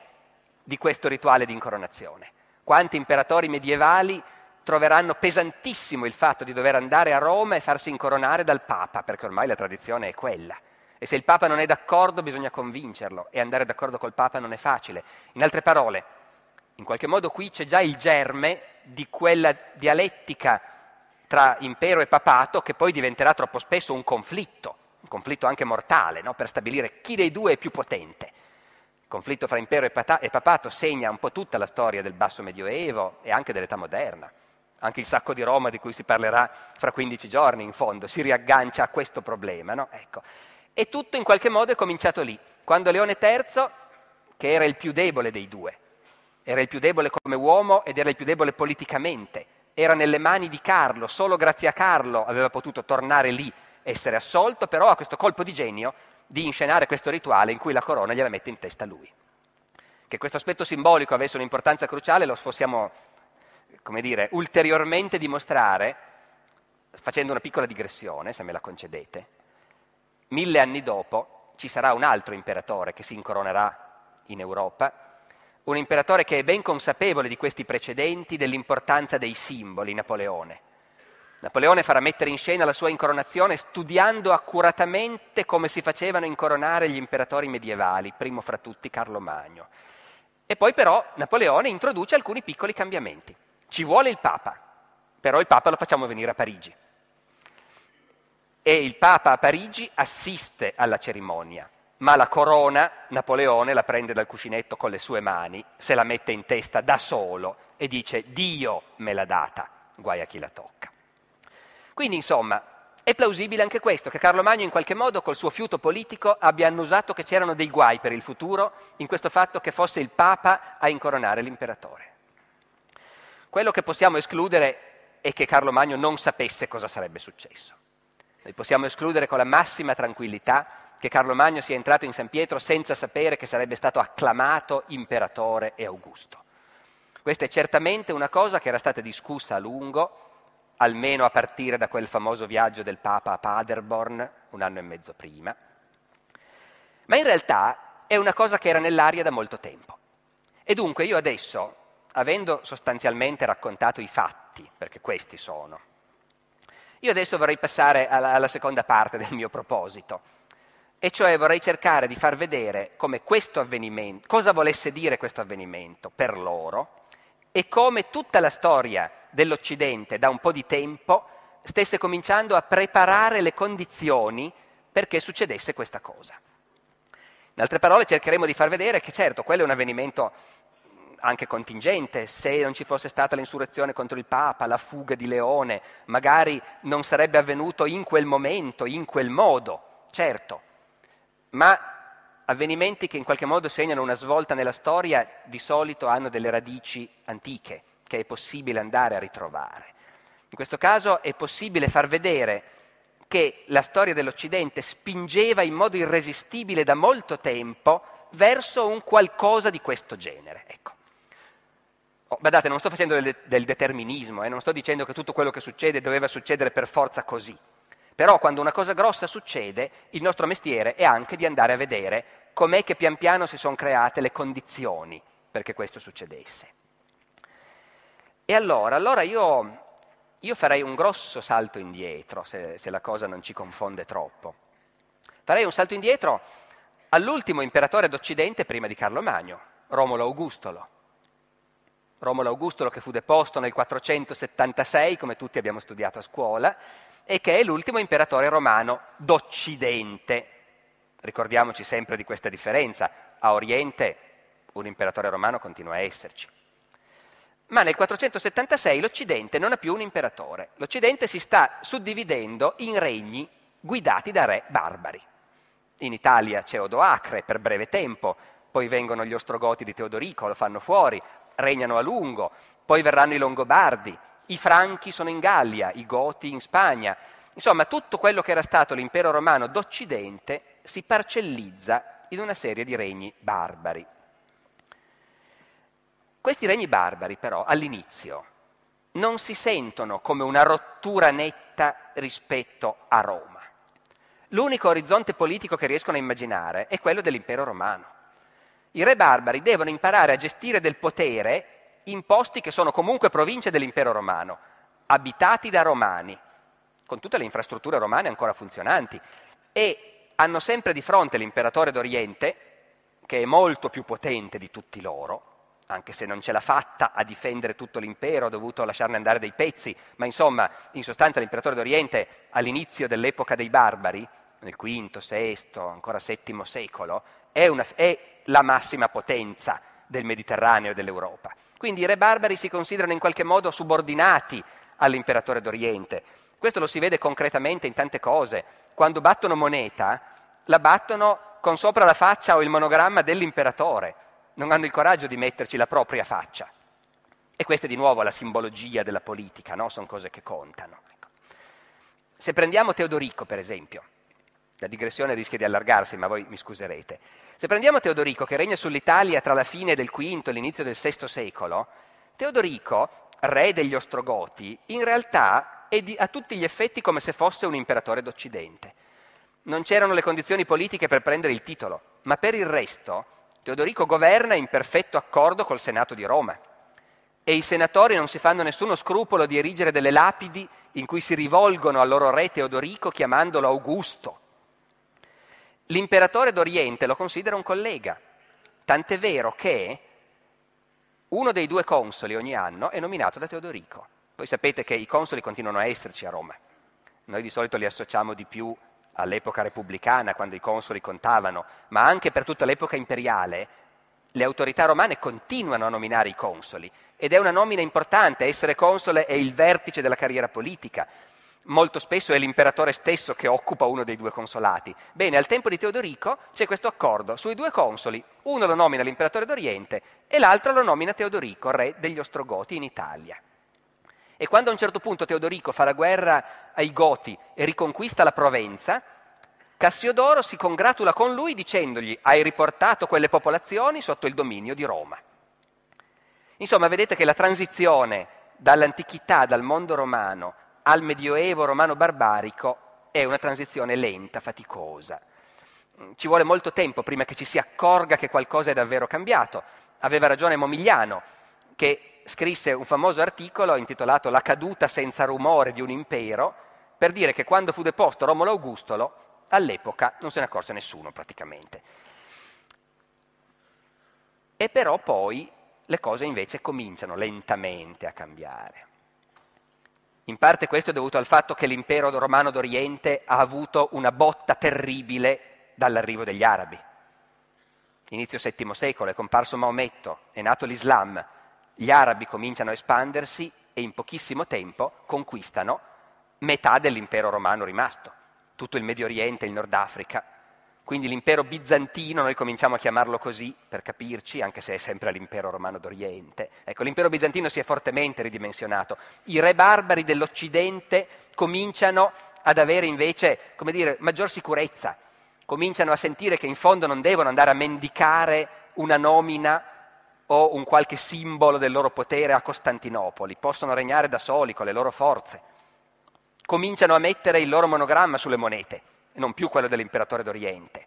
di questo rituale di incoronazione. Quanti imperatori medievali troveranno pesantissimo il fatto di dover andare a Roma e farsi incoronare dal Papa, perché ormai la tradizione è quella. E se il Papa non è d'accordo bisogna convincerlo e andare d'accordo col Papa non è facile. In altre parole, in qualche modo qui c'è già il germe di quella dialettica tra impero e papato che poi diventerà troppo spesso un conflitto, un conflitto anche mortale, no? per stabilire chi dei due è più potente. Il conflitto fra impero e, papato segna un po' tutta la storia del basso medioevo e anche dell'età moderna. Anche il sacco di Roma di cui si parlerà fra 15 giorni in fondo si riaggancia a questo problema. No? Ecco. E tutto in qualche modo è cominciato lì, quando Leone III, che era il più debole dei due, era il più debole come uomo ed era il più debole politicamente, era nelle mani di Carlo, solo grazie a Carlo aveva potuto tornare lì, essere assolto, però ha questo colpo di genio di inscenare questo rituale in cui la corona gliela mette in testa lui. Che questo aspetto simbolico avesse un'importanza cruciale lo possiamo, come dire, ulteriormente dimostrare facendo una piccola digressione, se me la concedete. Mille anni dopo ci sarà un altro imperatore che si incoronerà in Europa un imperatore che è ben consapevole di questi precedenti, dell'importanza dei simboli, Napoleone. Napoleone farà mettere in scena la sua incoronazione studiando accuratamente come si facevano incoronare gli imperatori medievali, primo fra tutti Carlo Magno. E poi però Napoleone introduce alcuni piccoli cambiamenti. Ci vuole il Papa, però il Papa lo facciamo venire a Parigi. E il Papa a Parigi assiste alla cerimonia ma la corona Napoleone la prende dal cuscinetto con le sue mani, se la mette in testa da solo e dice Dio me l'ha data, guai a chi la tocca. Quindi insomma è plausibile anche questo, che Carlo Magno in qualche modo col suo fiuto politico abbia annusato che c'erano dei guai per il futuro in questo fatto che fosse il Papa a incoronare l'imperatore. Quello che possiamo escludere è che Carlo Magno non sapesse cosa sarebbe successo. Noi possiamo escludere con la massima tranquillità che Carlo Magno sia entrato in San Pietro senza sapere che sarebbe stato acclamato imperatore e augusto. Questa è certamente una cosa che era stata discussa a lungo, almeno a partire da quel famoso viaggio del Papa a Paderborn un anno e mezzo prima, ma in realtà è una cosa che era nell'aria da molto tempo. E dunque io adesso, avendo sostanzialmente raccontato i fatti, perché questi sono, io adesso vorrei passare alla, alla seconda parte del mio proposito, e cioè vorrei cercare di far vedere come questo avvenimento, cosa volesse dire questo avvenimento per loro e come tutta la storia dell'Occidente da un po' di tempo stesse cominciando a preparare le condizioni perché succedesse questa cosa. In altre parole cercheremo di far vedere che certo quello è un avvenimento anche contingente, se non ci fosse stata l'insurrezione contro il Papa, la fuga di Leone, magari non sarebbe avvenuto in quel momento, in quel modo, certo, ma avvenimenti che in qualche modo segnano una svolta nella storia di solito hanno delle radici antiche che è possibile andare a ritrovare. In questo caso è possibile far vedere che la storia dell'Occidente spingeva in modo irresistibile da molto tempo verso un qualcosa di questo genere. Ecco. Oh, badate, non sto facendo del, del determinismo, eh, non sto dicendo che tutto quello che succede doveva succedere per forza così. Però quando una cosa grossa succede, il nostro mestiere è anche di andare a vedere com'è che pian piano si sono create le condizioni perché questo succedesse. E allora, allora io, io farei un grosso salto indietro, se, se la cosa non ci confonde troppo. Farei un salto indietro all'ultimo imperatore d'Occidente prima di Carlo Magno, Romolo Augustolo. Romolo Augustolo che fu deposto nel 476, come tutti abbiamo studiato a scuola, e che è l'ultimo imperatore romano d'Occidente. Ricordiamoci sempre di questa differenza. A Oriente un imperatore romano continua a esserci. Ma nel 476 l'Occidente non ha più un imperatore. L'Occidente si sta suddividendo in regni guidati da re barbari. In Italia c'è Odoacre per breve tempo, poi vengono gli Ostrogoti di Teodorico, lo fanno fuori, regnano a lungo, poi verranno i Longobardi, i franchi sono in Gallia, i goti in Spagna. Insomma, tutto quello che era stato l'impero romano d'Occidente si parcellizza in una serie di regni barbari. Questi regni barbari però all'inizio non si sentono come una rottura netta rispetto a Roma. L'unico orizzonte politico che riescono a immaginare è quello dell'impero romano. I re barbari devono imparare a gestire del potere in posti che sono comunque province dell'impero romano, abitati da romani, con tutte le infrastrutture romane ancora funzionanti, e hanno sempre di fronte l'imperatore d'Oriente, che è molto più potente di tutti loro, anche se non ce l'ha fatta a difendere tutto l'impero, ha dovuto lasciarne andare dei pezzi, ma insomma, in sostanza l'imperatore d'Oriente all'inizio dell'epoca dei barbari, nel V, VI, ancora VII secolo, è, una, è la massima potenza del Mediterraneo e dell'Europa. Quindi i re barbari si considerano in qualche modo subordinati all'imperatore d'Oriente. Questo lo si vede concretamente in tante cose. Quando battono moneta, la battono con sopra la faccia o il monogramma dell'imperatore. Non hanno il coraggio di metterci la propria faccia. E questa è di nuovo la simbologia della politica, no? sono cose che contano. Ecco. Se prendiamo Teodorico, per esempio, la digressione rischia di allargarsi, ma voi mi scuserete. Se prendiamo Teodorico, che regna sull'Italia tra la fine del V e l'inizio del VI secolo, Teodorico, re degli Ostrogoti, in realtà è di, a tutti gli effetti come se fosse un imperatore d'Occidente. Non c'erano le condizioni politiche per prendere il titolo, ma per il resto Teodorico governa in perfetto accordo col Senato di Roma. E i senatori non si fanno nessuno scrupolo di erigere delle lapidi in cui si rivolgono al loro re Teodorico chiamandolo Augusto, L'imperatore d'Oriente lo considera un collega, tant'è vero che uno dei due consoli ogni anno è nominato da Teodorico. Voi sapete che i consoli continuano a esserci a Roma. Noi di solito li associamo di più all'epoca repubblicana, quando i consoli contavano, ma anche per tutta l'epoca imperiale le autorità romane continuano a nominare i consoli ed è una nomina importante, essere console è il vertice della carriera politica molto spesso è l'imperatore stesso che occupa uno dei due consolati. Bene, al tempo di Teodorico c'è questo accordo sui due consoli, uno lo nomina l'imperatore d'Oriente e l'altro lo nomina Teodorico, re degli Ostrogoti in Italia. E quando a un certo punto Teodorico fa la guerra ai Goti e riconquista la Provenza, Cassiodoro si congratula con lui dicendogli hai riportato quelle popolazioni sotto il dominio di Roma. Insomma, vedete che la transizione dall'antichità, dal mondo romano, al medioevo romano-barbarico è una transizione lenta, faticosa. Ci vuole molto tempo prima che ci si accorga che qualcosa è davvero cambiato. Aveva ragione Momigliano, che scrisse un famoso articolo intitolato La caduta senza rumore di un impero, per dire che quando fu deposto Romolo Augustolo, all'epoca non se ne accorse nessuno praticamente. E però poi le cose invece cominciano lentamente a cambiare. In parte questo è dovuto al fatto che l'impero romano d'Oriente ha avuto una botta terribile dall'arrivo degli arabi. Inizio VII secolo è comparso Maometto, è nato l'Islam, gli arabi cominciano a espandersi e in pochissimo tempo conquistano metà dell'impero romano rimasto, tutto il Medio Oriente, il Nord Africa quindi l'impero bizantino, noi cominciamo a chiamarlo così per capirci, anche se è sempre l'impero romano d'Oriente. Ecco, l'impero bizantino si è fortemente ridimensionato. I re barbari dell'Occidente cominciano ad avere invece, come dire, maggior sicurezza. Cominciano a sentire che in fondo non devono andare a mendicare una nomina o un qualche simbolo del loro potere a Costantinopoli. Possono regnare da soli con le loro forze. Cominciano a mettere il loro monogramma sulle monete e non più quello dell'imperatore d'Oriente.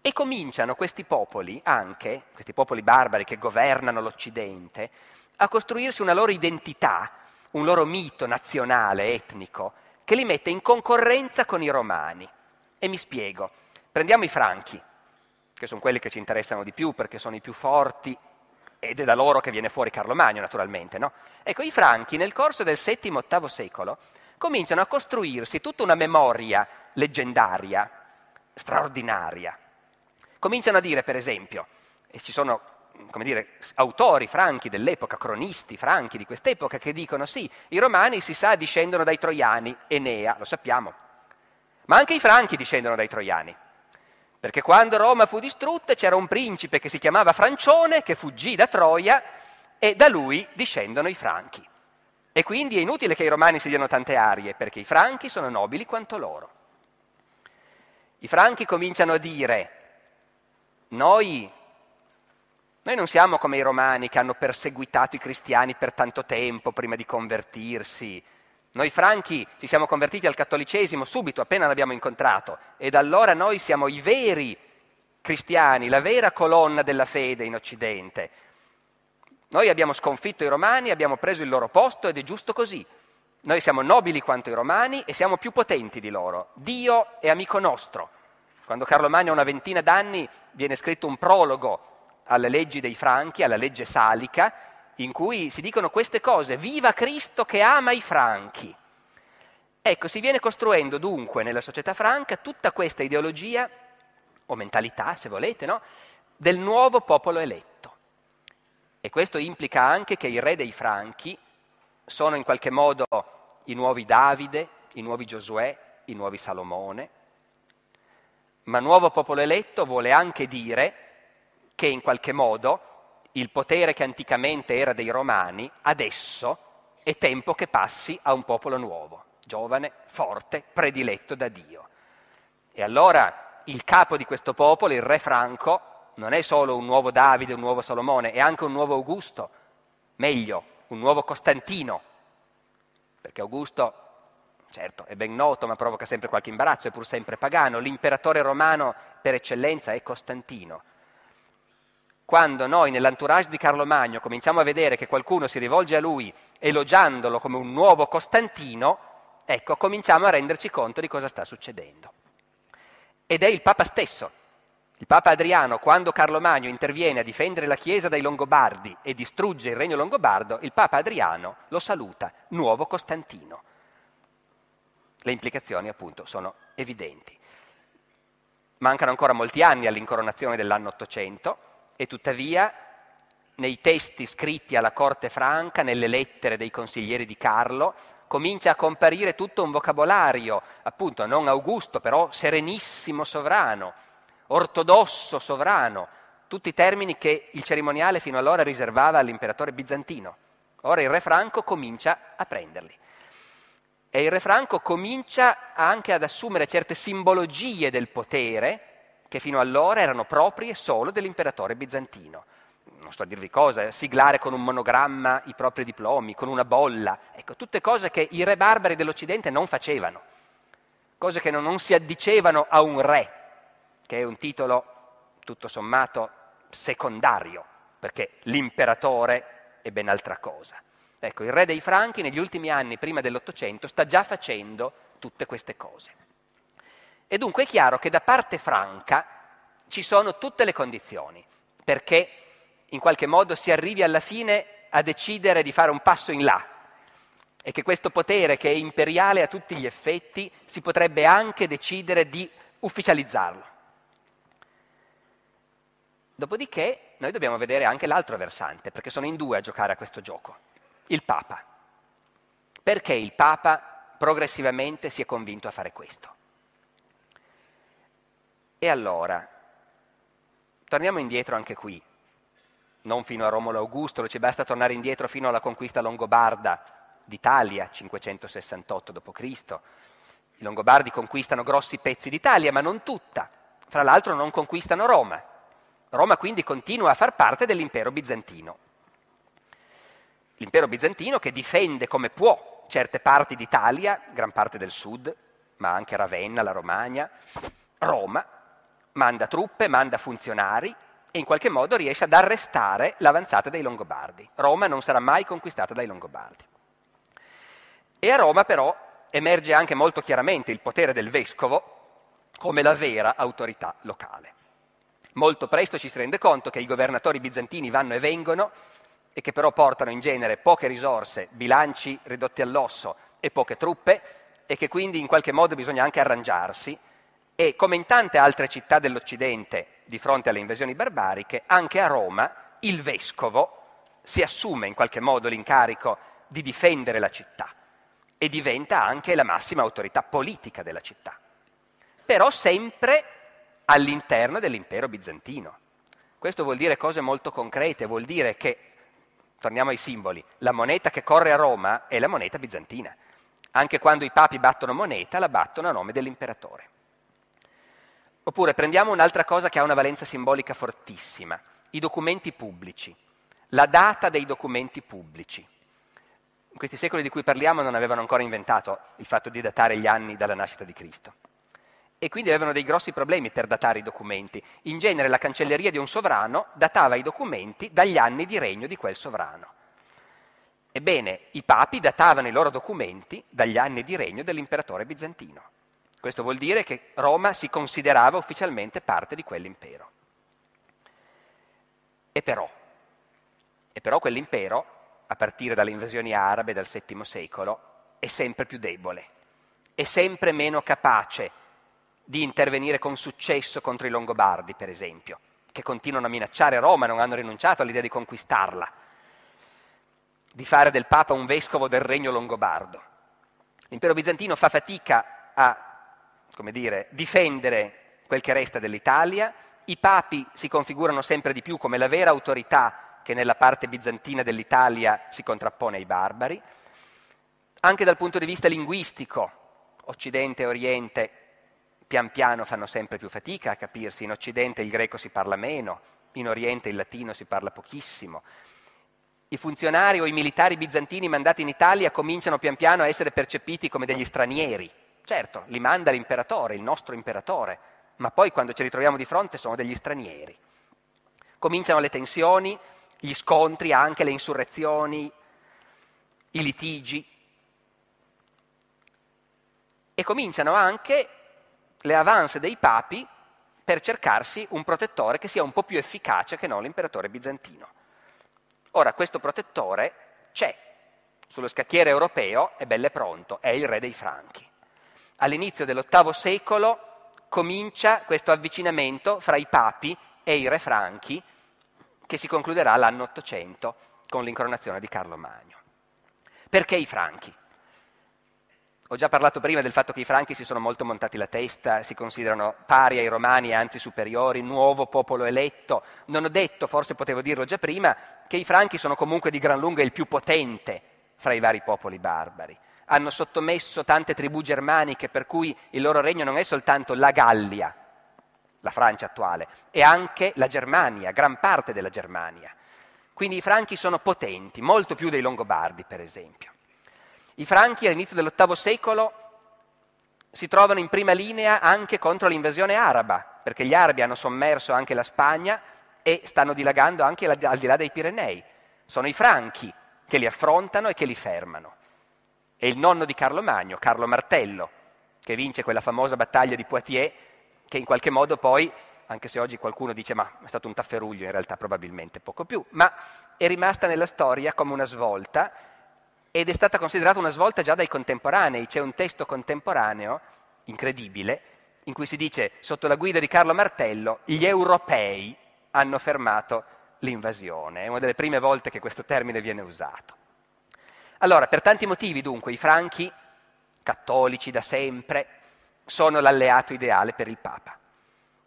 E cominciano questi popoli anche, questi popoli barbari che governano l'Occidente, a costruirsi una loro identità, un loro mito nazionale, etnico, che li mette in concorrenza con i romani. E mi spiego, prendiamo i franchi, che sono quelli che ci interessano di più perché sono i più forti ed è da loro che viene fuori Carlo Magno naturalmente, no? Ecco, i franchi nel corso del VII-VIII secolo cominciano a costruirsi tutta una memoria leggendaria, straordinaria. Cominciano a dire, per esempio, e ci sono come dire, autori franchi dell'epoca, cronisti franchi di quest'epoca, che dicono sì, i romani si sa discendono dai troiani, Enea, lo sappiamo, ma anche i franchi discendono dai troiani, perché quando Roma fu distrutta c'era un principe che si chiamava Francione che fuggì da Troia e da lui discendono i franchi. E quindi è inutile che i romani si diano tante arie, perché i franchi sono nobili quanto loro. I franchi cominciano a dire, noi, noi non siamo come i romani che hanno perseguitato i cristiani per tanto tempo prima di convertirsi, noi franchi ci siamo convertiti al cattolicesimo subito, appena l'abbiamo incontrato, e da allora noi siamo i veri cristiani, la vera colonna della fede in Occidente. Noi abbiamo sconfitto i romani, abbiamo preso il loro posto ed è giusto così. Noi siamo nobili quanto i romani e siamo più potenti di loro. Dio è amico nostro. Quando Carlo Magno ha una ventina d'anni viene scritto un prologo alle leggi dei Franchi, alla legge salica, in cui si dicono queste cose, viva Cristo che ama i Franchi. Ecco, si viene costruendo dunque nella società franca tutta questa ideologia, o mentalità se volete, no? del nuovo popolo eletto. E questo implica anche che i re dei Franchi sono in qualche modo i nuovi Davide, i nuovi Giosuè, i nuovi Salomone, ma nuovo popolo eletto vuole anche dire che in qualche modo il potere che anticamente era dei romani, adesso è tempo che passi a un popolo nuovo, giovane, forte, prediletto da Dio. E allora il capo di questo popolo, il re Franco, non è solo un nuovo Davide, un nuovo Salomone, è anche un nuovo Augusto, meglio, un nuovo Costantino, perché Augusto certo, è ben noto, ma provoca sempre qualche imbarazzo, è pur sempre pagano. L'imperatore romano per eccellenza è Costantino. Quando noi nell'entourage di Carlo Magno cominciamo a vedere che qualcuno si rivolge a lui elogiandolo come un nuovo Costantino, ecco, cominciamo a renderci conto di cosa sta succedendo. Ed è il Papa stesso. Il Papa Adriano, quando Carlo Magno interviene a difendere la Chiesa dai Longobardi e distrugge il regno longobardo, il Papa Adriano lo saluta, nuovo Costantino. Le implicazioni appunto sono evidenti. Mancano ancora molti anni all'incoronazione dell'anno 800 e tuttavia nei testi scritti alla corte franca, nelle lettere dei consiglieri di Carlo, comincia a comparire tutto un vocabolario, appunto non augusto, però serenissimo sovrano, ortodosso sovrano, tutti i termini che il cerimoniale fino allora riservava all'imperatore bizantino. Ora il re Franco comincia a prenderli. E il re Franco comincia anche ad assumere certe simbologie del potere che fino allora erano proprie solo dell'imperatore bizantino. Non sto a dirvi cosa, eh, siglare con un monogramma i propri diplomi, con una bolla, ecco, tutte cose che i re barbari dell'Occidente non facevano, cose che non, si addicevano a un re, che è un titolo tutto sommato secondario, perché l'imperatore è ben altra cosa. Ecco, il re dei Franchi negli ultimi anni, prima dell'Ottocento, sta già facendo tutte queste cose. E dunque è chiaro che da parte franca ci sono tutte le condizioni perché in qualche modo si arrivi alla fine a decidere di fare un passo in là e che questo potere che è imperiale a tutti gli effetti si potrebbe anche decidere di ufficializzarlo. Dopodiché noi dobbiamo vedere anche l'altro versante, perché sono in due a giocare a questo gioco il Papa. Perché il Papa progressivamente si è convinto a fare questo? E allora, torniamo indietro anche qui, non fino a Romolo Augusto, ci basta tornare indietro fino alla conquista longobarda d'Italia, 568 d.C. I Longobardi conquistano grossi pezzi d'Italia, ma non tutta. Fra l'altro non conquistano Roma. Roma quindi continua a far parte dell'impero bizantino l'impero bizantino che difende come può certe parti d'Italia, gran parte del sud, ma anche Ravenna, la Romagna, Roma, manda truppe, manda funzionari e in qualche modo riesce ad arrestare l'avanzata dei Longobardi. Roma non sarà mai conquistata dai Longobardi. E a Roma però emerge anche molto chiaramente il potere del vescovo come la vera autorità locale. Molto presto ci si rende conto che i governatori bizantini vanno e vengono, e che però portano in genere poche risorse, bilanci ridotti all'osso e poche truppe e che quindi in qualche modo bisogna anche arrangiarsi e come in tante altre città dell'Occidente di fronte alle invasioni barbariche, anche a Roma il vescovo si assume in qualche modo l'incarico di difendere la città e diventa anche la massima autorità politica della città, però sempre all'interno dell'impero bizantino. Questo vuol dire cose molto concrete, vuol dire che torniamo ai simboli, la moneta che corre a Roma è la moneta bizantina. Anche quando i papi battono moneta, la battono a nome dell'imperatore. Oppure prendiamo un'altra cosa che ha una valenza simbolica fortissima, i documenti pubblici, la data dei documenti pubblici. In questi secoli di cui parliamo non avevano ancora inventato il fatto di datare gli anni dalla nascita di Cristo e quindi avevano dei grossi problemi per datare i documenti. In genere la cancelleria di un sovrano datava i documenti dagli anni di regno di quel sovrano. Ebbene, i papi datavano i loro documenti dagli anni di regno dell'imperatore bizantino. Questo vuol dire che Roma si considerava ufficialmente parte di quell'impero. E però, e però quell'impero, a partire dalle invasioni arabe del VII secolo, è sempre più debole, è sempre meno capace di intervenire con successo contro i Longobardi, per esempio, che continuano a minacciare Roma, non hanno rinunciato all'idea di conquistarla, di fare del Papa un vescovo del regno longobardo. L'impero bizantino fa fatica a, come dire, difendere quel che resta dell'Italia, i papi si configurano sempre di più come la vera autorità che nella parte bizantina dell'Italia si contrappone ai barbari, anche dal punto di vista linguistico, Occidente e Oriente pian piano fanno sempre più fatica a capirsi, in Occidente il greco si parla meno, in Oriente il latino si parla pochissimo. I funzionari o i militari bizantini mandati in Italia cominciano pian piano a essere percepiti come degli stranieri. Certo, li manda l'imperatore, il nostro imperatore, ma poi quando ci ritroviamo di fronte sono degli stranieri. Cominciano le tensioni, gli scontri, anche le insurrezioni, i litigi. E cominciano anche le avance dei papi per cercarsi un protettore che sia un po' più efficace che non l'imperatore bizantino. Ora, questo protettore c'è, sullo scacchiere europeo è belle pronto, è il re dei Franchi. All'inizio dell'VIII secolo comincia questo avvicinamento fra i papi e i re Franchi che si concluderà l'anno 800 con l'incoronazione di Carlo Magno. Perché i Franchi? Ho già parlato prima del fatto che i franchi si sono molto montati la testa, si considerano pari ai romani, anzi superiori, nuovo popolo eletto. Non ho detto, forse potevo dirlo già prima, che i franchi sono comunque di gran lunga il più potente fra i vari popoli barbari. Hanno sottomesso tante tribù germaniche, per cui il loro regno non è soltanto la Gallia, la Francia attuale, è anche la Germania, gran parte della Germania. Quindi i franchi sono potenti, molto più dei Longobardi, per esempio. I Franchi all'inizio dell'VIII secolo si trovano in prima linea anche contro l'invasione araba, perché gli arabi hanno sommerso anche la Spagna e stanno dilagando anche al di là dei Pirenei. Sono i Franchi che li affrontano e che li fermano. E il nonno di Carlo Magno, Carlo Martello, che vince quella famosa battaglia di Poitiers, che in qualche modo poi anche se oggi qualcuno dice ma è stato un tafferuglio, in realtà probabilmente poco più, ma è rimasta nella storia come una svolta ed è stata considerata una svolta già dai contemporanei. C'è un testo contemporaneo, incredibile, in cui si dice, sotto la guida di Carlo Martello, gli europei hanno fermato l'invasione. È una delle prime volte che questo termine viene usato. Allora, per tanti motivi dunque, i franchi, cattolici da sempre, sono l'alleato ideale per il Papa.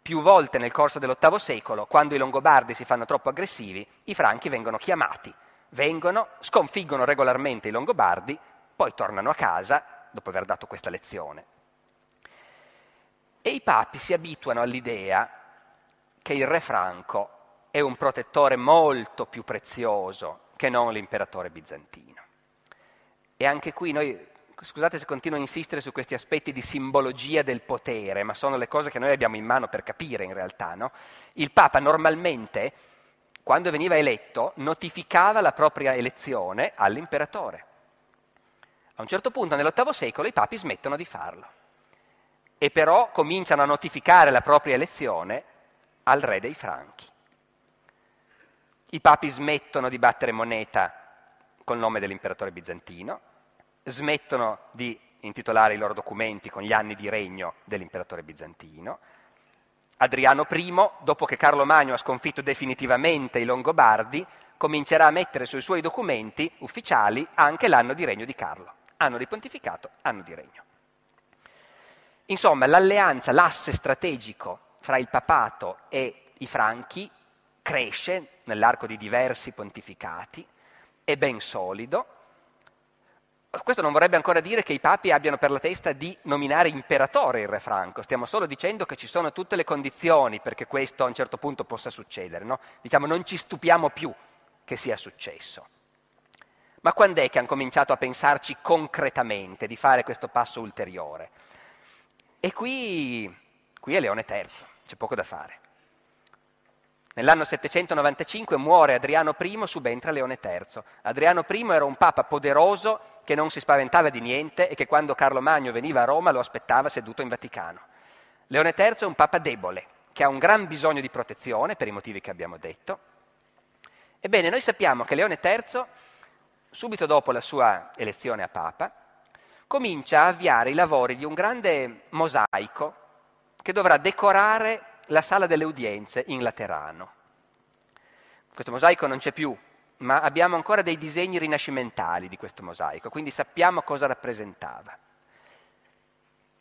Più volte nel corso dell'ottavo secolo, quando i Longobardi si fanno troppo aggressivi, i franchi vengono chiamati vengono, sconfiggono regolarmente i Longobardi, poi tornano a casa dopo aver dato questa lezione. E i papi si abituano all'idea che il re Franco è un protettore molto più prezioso che non l'imperatore bizantino. E anche qui noi, scusate se continuo a insistere su questi aspetti di simbologia del potere, ma sono le cose che noi abbiamo in mano per capire in realtà, no? Il Papa normalmente quando veniva eletto, notificava la propria elezione all'imperatore. A un certo punto, nell'VIII secolo, i papi smettono di farlo e però cominciano a notificare la propria elezione al re dei Franchi. I papi smettono di battere moneta col nome dell'imperatore bizantino, smettono di intitolare i loro documenti con gli anni di regno dell'imperatore bizantino, Adriano I, dopo che Carlo Magno ha sconfitto definitivamente i Longobardi, comincerà a mettere sui suoi documenti ufficiali anche l'anno di regno di Carlo. Anno di pontificato, anno di regno. Insomma, l'alleanza, l'asse strategico fra il papato e i franchi cresce nell'arco di diversi pontificati, è ben solido questo non vorrebbe ancora dire che i papi abbiano per la testa di nominare imperatore il re Franco, stiamo solo dicendo che ci sono tutte le condizioni perché questo a un certo punto possa succedere, no? Diciamo non ci stupiamo più che sia successo. Ma quando è che hanno cominciato a pensarci concretamente di fare questo passo ulteriore? E qui, qui è Leone III, c'è poco da fare. Nell'anno 795 muore Adriano I, subentra Leone III. Adriano I era un papa poderoso che non si spaventava di niente e che quando Carlo Magno veniva a Roma lo aspettava seduto in Vaticano. Leone III è un papa debole, che ha un gran bisogno di protezione per i motivi che abbiamo detto. Ebbene, noi sappiamo che Leone III, subito dopo la sua elezione a papa, comincia a avviare i lavori di un grande mosaico che dovrà decorare la sala delle udienze in Laterano. Questo mosaico non c'è più ma abbiamo ancora dei disegni rinascimentali di questo mosaico, quindi sappiamo cosa rappresentava.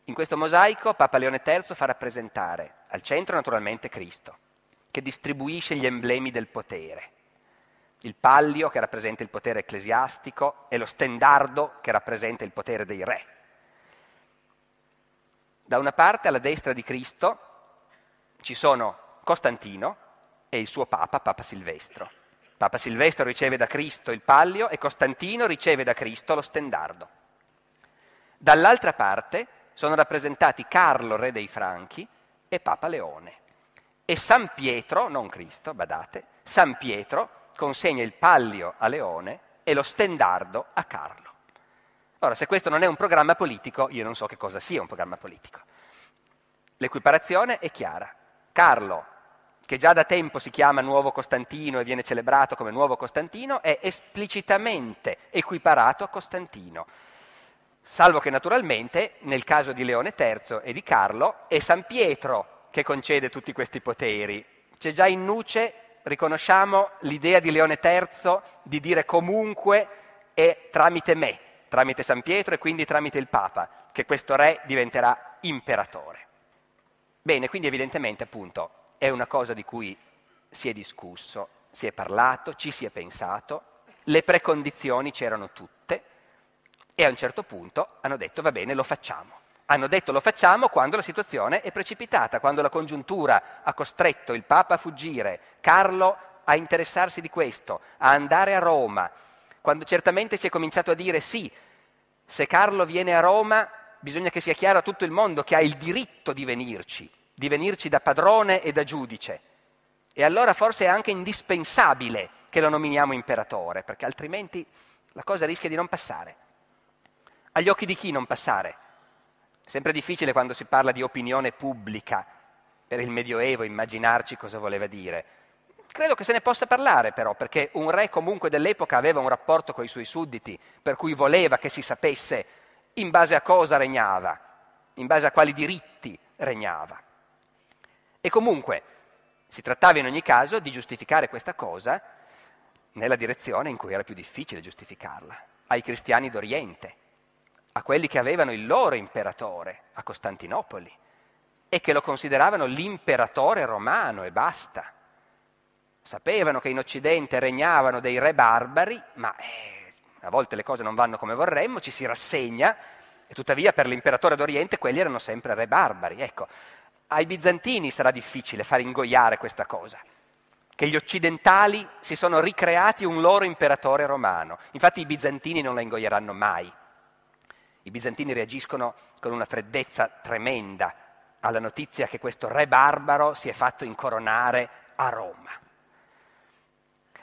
In questo mosaico Papa Leone III fa rappresentare al centro naturalmente Cristo, che distribuisce gli emblemi del potere. Il pallio che rappresenta il potere ecclesiastico e lo stendardo che rappresenta il potere dei re. Da una parte alla destra di Cristo ci sono Costantino e il suo papa, Papa Silvestro. Papa Silvestro riceve da Cristo il pallio e Costantino riceve da Cristo lo stendardo. Dall'altra parte sono rappresentati Carlo, re dei Franchi, e Papa Leone. E San Pietro, non Cristo, badate, San Pietro consegna il pallio a Leone e lo stendardo a Carlo. Ora, se questo non è un programma politico, io non so che cosa sia un programma politico. L'equiparazione è chiara. Carlo che già da tempo si chiama Nuovo Costantino e viene celebrato come Nuovo Costantino, è esplicitamente equiparato a Costantino. Salvo che naturalmente, nel caso di Leone III e di Carlo, è San Pietro che concede tutti questi poteri. C'è già in nuce, riconosciamo, l'idea di Leone III di dire comunque è tramite me, tramite San Pietro e quindi tramite il Papa, che questo re diventerà imperatore. Bene, quindi evidentemente appunto è una cosa di cui si è discusso, si è parlato, ci si è pensato, le precondizioni c'erano tutte e a un certo punto hanno detto va bene, lo facciamo. Hanno detto lo facciamo quando la situazione è precipitata, quando la congiuntura ha costretto il Papa a fuggire, Carlo a interessarsi di questo, a andare a Roma, quando certamente si è cominciato a dire sì, se Carlo viene a Roma bisogna che sia chiaro a tutto il mondo che ha il diritto di venirci, di venirci da padrone e da giudice. E allora forse è anche indispensabile che lo nominiamo imperatore, perché altrimenti la cosa rischia di non passare. Agli occhi di chi non passare? sempre difficile quando si parla di opinione pubblica, per il Medioevo immaginarci cosa voleva dire. Credo che se ne possa parlare però, perché un re comunque dell'epoca aveva un rapporto con i suoi sudditi, per cui voleva che si sapesse in base a cosa regnava, in base a quali diritti regnava. E comunque si trattava in ogni caso di giustificare questa cosa nella direzione in cui era più difficile giustificarla, ai cristiani d'Oriente, a quelli che avevano il loro imperatore a Costantinopoli e che lo consideravano l'imperatore romano e basta. Sapevano che in Occidente regnavano dei re barbari, ma eh, a volte le cose non vanno come vorremmo, ci si rassegna e tuttavia per l'imperatore d'Oriente quelli erano sempre re barbari. Ecco, ai bizantini sarà difficile far ingoiare questa cosa, che gli occidentali si sono ricreati un loro imperatore romano. Infatti i bizantini non la ingoieranno mai. I bizantini reagiscono con una freddezza tremenda alla notizia che questo re barbaro si è fatto incoronare a Roma.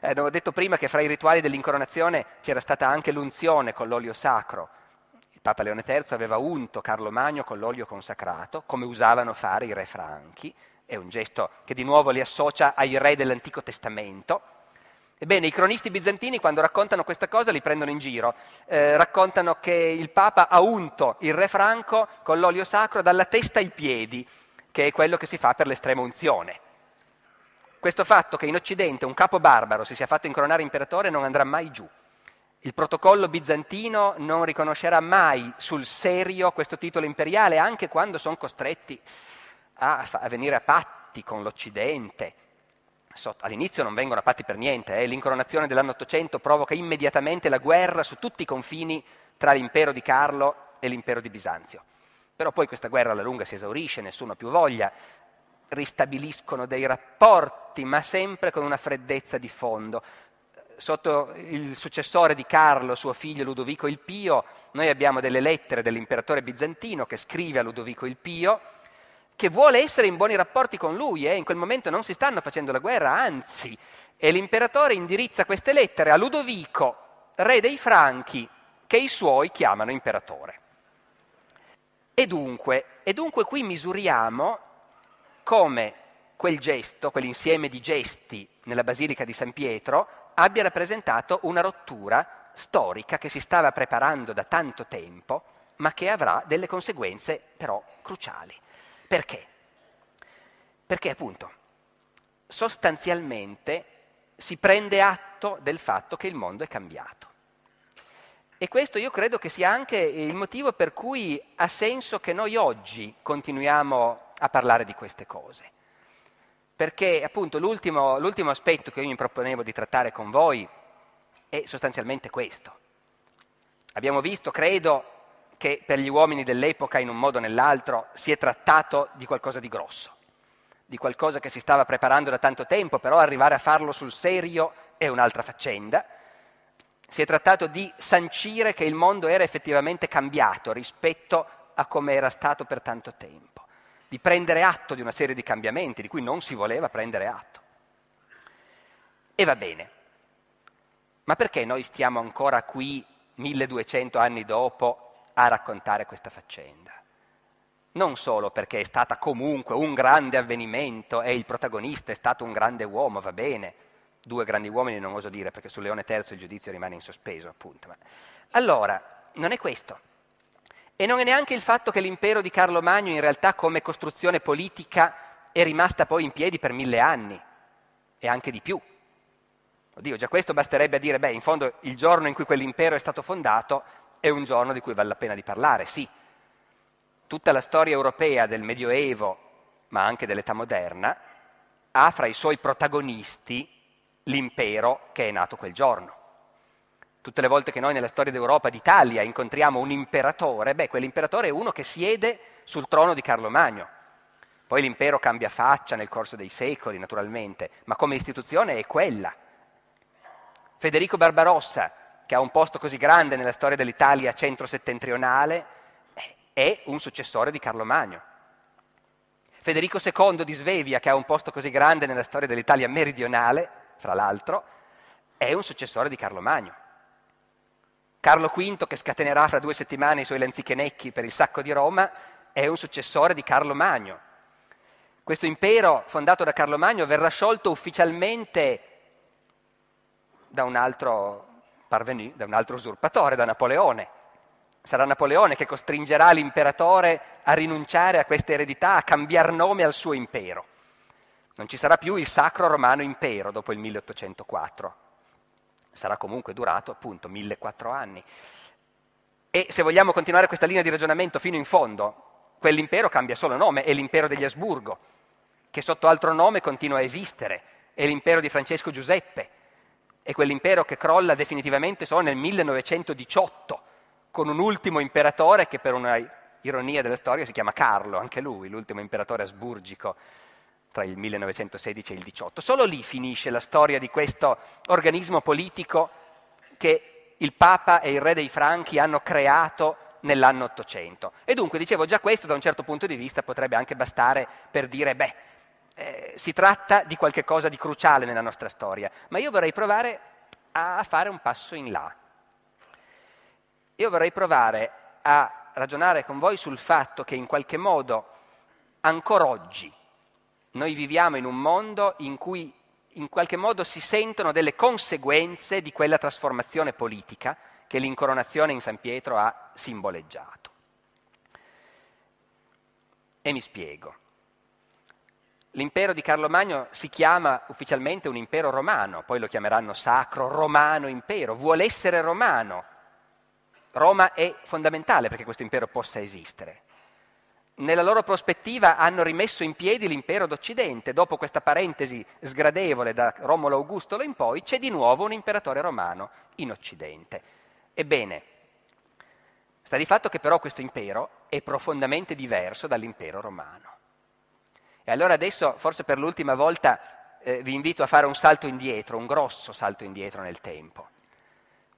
Eh, ho detto prima che fra i rituali dell'incoronazione c'era stata anche l'unzione con l'olio sacro, Papa Leone III aveva unto Carlo Magno con l'olio consacrato, come usavano fare i re franchi, è un gesto che di nuovo li associa ai re dell'Antico Testamento. Ebbene, i cronisti bizantini quando raccontano questa cosa li prendono in giro, eh, raccontano che il Papa ha unto il re Franco con l'olio sacro dalla testa ai piedi, che è quello che si fa per l'estrema unzione. Questo fatto che in Occidente un capo barbaro si sia fatto incronare imperatore non andrà mai giù. Il protocollo bizantino non riconoscerà mai sul serio questo titolo imperiale, anche quando sono costretti a, a venire a patti con l'Occidente. All'inizio non vengono a patti per niente, eh. l'incoronazione dell'anno 800 provoca immediatamente la guerra su tutti i confini tra l'impero di Carlo e l'impero di Bisanzio. Però poi questa guerra alla lunga si esaurisce, nessuno ha più voglia, ristabiliscono dei rapporti, ma sempre con una freddezza di fondo sotto il successore di Carlo, suo figlio Ludovico il Pio, noi abbiamo delle lettere dell'imperatore bizantino che scrive a Ludovico il Pio, che vuole essere in buoni rapporti con lui, eh? in quel momento non si stanno facendo la guerra, anzi, e l'imperatore indirizza queste lettere a Ludovico, re dei Franchi, che i suoi chiamano imperatore. E dunque, e dunque qui misuriamo come quel gesto, quell'insieme di gesti nella Basilica di San Pietro, abbia rappresentato una rottura storica che si stava preparando da tanto tempo, ma che avrà delle conseguenze però cruciali. Perché? Perché appunto sostanzialmente si prende atto del fatto che il mondo è cambiato. E questo io credo che sia anche il motivo per cui ha senso che noi oggi continuiamo a parlare di queste cose perché appunto l'ultimo, l'ultimo aspetto che io mi proponevo di trattare con voi è sostanzialmente questo. Abbiamo visto, credo, che per gli uomini dell'epoca, in un modo o nell'altro, si è trattato di qualcosa di grosso, di qualcosa che si stava preparando da tanto tempo, però arrivare a farlo sul serio è un'altra faccenda. Si è trattato di sancire che il mondo era effettivamente cambiato rispetto a come era stato per tanto tempo di prendere atto di una serie di cambiamenti di cui non si voleva prendere atto. E va bene, ma perché noi stiamo ancora qui 1200 anni dopo a raccontare questa faccenda? Non solo perché è stata comunque un grande avvenimento e il protagonista è stato un grande uomo, va bene, due grandi uomini non oso dire perché su Leone III il giudizio rimane in sospeso, appunto. Ma... Allora, non è questo. E non è neanche il fatto che l'impero di Carlo Magno in realtà come costruzione politica è rimasta poi in piedi per mille anni, e anche di più. Oddio, già questo basterebbe a dire, beh, in fondo il giorno in cui quell'impero è stato fondato è un giorno di cui vale la pena di parlare, sì. Tutta la storia europea del Medioevo, ma anche dell'età moderna, ha fra i suoi protagonisti l'impero che è nato quel giorno. Tutte le volte che noi nella storia d'Europa, d'Italia, incontriamo un imperatore, beh, quell'imperatore è uno che siede sul trono di Carlo Magno. Poi l'impero cambia faccia nel corso dei secoli, naturalmente, ma come istituzione è quella. Federico Barbarossa, che ha un posto così grande nella storia dell'Italia centro-settentrionale, è un successore di Carlo Magno. Federico II di Svevia, che ha un posto così grande nella storia dell'Italia meridionale, fra l'altro, è un successore di Carlo Magno. Carlo V, che scatenerà fra due settimane i suoi lenzichenecchi per il sacco di Roma, è un successore di Carlo Magno. Questo impero fondato da Carlo Magno verrà sciolto ufficialmente da un altro parvenu, da un altro usurpatore, da Napoleone. Sarà Napoleone che costringerà l'imperatore a rinunciare a questa eredità, a cambiare nome al suo impero. Non ci sarà più il Sacro Romano Impero dopo il 1804, sarà comunque durato appunto 1004 anni. E se vogliamo continuare questa linea di ragionamento fino in fondo, quell'impero cambia solo nome, è l'impero degli Asburgo, che sotto altro nome continua a esistere, è l'impero di Francesco Giuseppe, è quell'impero che crolla definitivamente solo nel 1918, con un ultimo imperatore che per una ironia della storia si chiama Carlo, anche lui, l'ultimo imperatore asburgico tra il 1916 e il 18. Solo lì finisce la storia di questo organismo politico che il Papa e il Re dei Franchi hanno creato nell'anno 800. E dunque, dicevo già questo, da un certo punto di vista potrebbe anche bastare per dire, beh, eh, si tratta di qualcosa di cruciale nella nostra storia, ma io vorrei provare a fare un passo in là. Io vorrei provare a ragionare con voi sul fatto che in qualche modo ancora oggi noi viviamo in un mondo in cui in qualche modo si sentono delle conseguenze di quella trasformazione politica che l'incoronazione in San Pietro ha simboleggiato. E mi spiego. L'impero di Carlo Magno si chiama ufficialmente un impero romano, poi lo chiameranno sacro romano impero, vuole essere romano. Roma è fondamentale perché questo impero possa esistere nella loro prospettiva hanno rimesso in piedi l'impero d'Occidente. Dopo questa parentesi sgradevole da Romolo Augusto in poi, c'è di nuovo un imperatore romano in Occidente. Ebbene, sta di fatto che però questo impero è profondamente diverso dall'impero romano. E allora adesso, forse per l'ultima volta, eh, vi invito a fare un salto indietro, un grosso salto indietro nel tempo.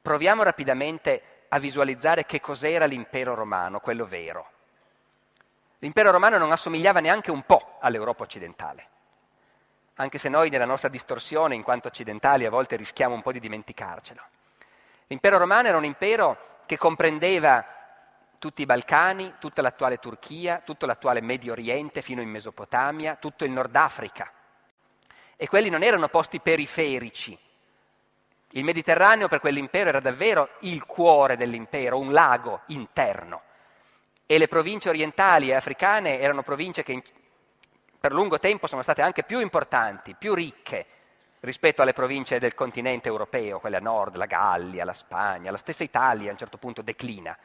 Proviamo rapidamente a visualizzare che cos'era l'impero romano, quello vero L'impero romano non assomigliava neanche un po' all'Europa occidentale, anche se noi nella nostra distorsione, in quanto occidentali, a volte rischiamo un po' di dimenticarcelo. L'impero romano era un impero che comprendeva tutti i Balcani, tutta l'attuale Turchia, tutto l'attuale Medio Oriente fino in Mesopotamia, tutto il Nord Africa. E quelli non erano posti periferici. Il Mediterraneo per quell'impero era davvero il cuore dell'impero, un lago interno e le province orientali e africane erano province che in, per lungo tempo sono state anche più importanti, più ricche rispetto alle province del continente europeo, quelle a nord, la Gallia, la Spagna, la stessa Italia a un certo punto declina.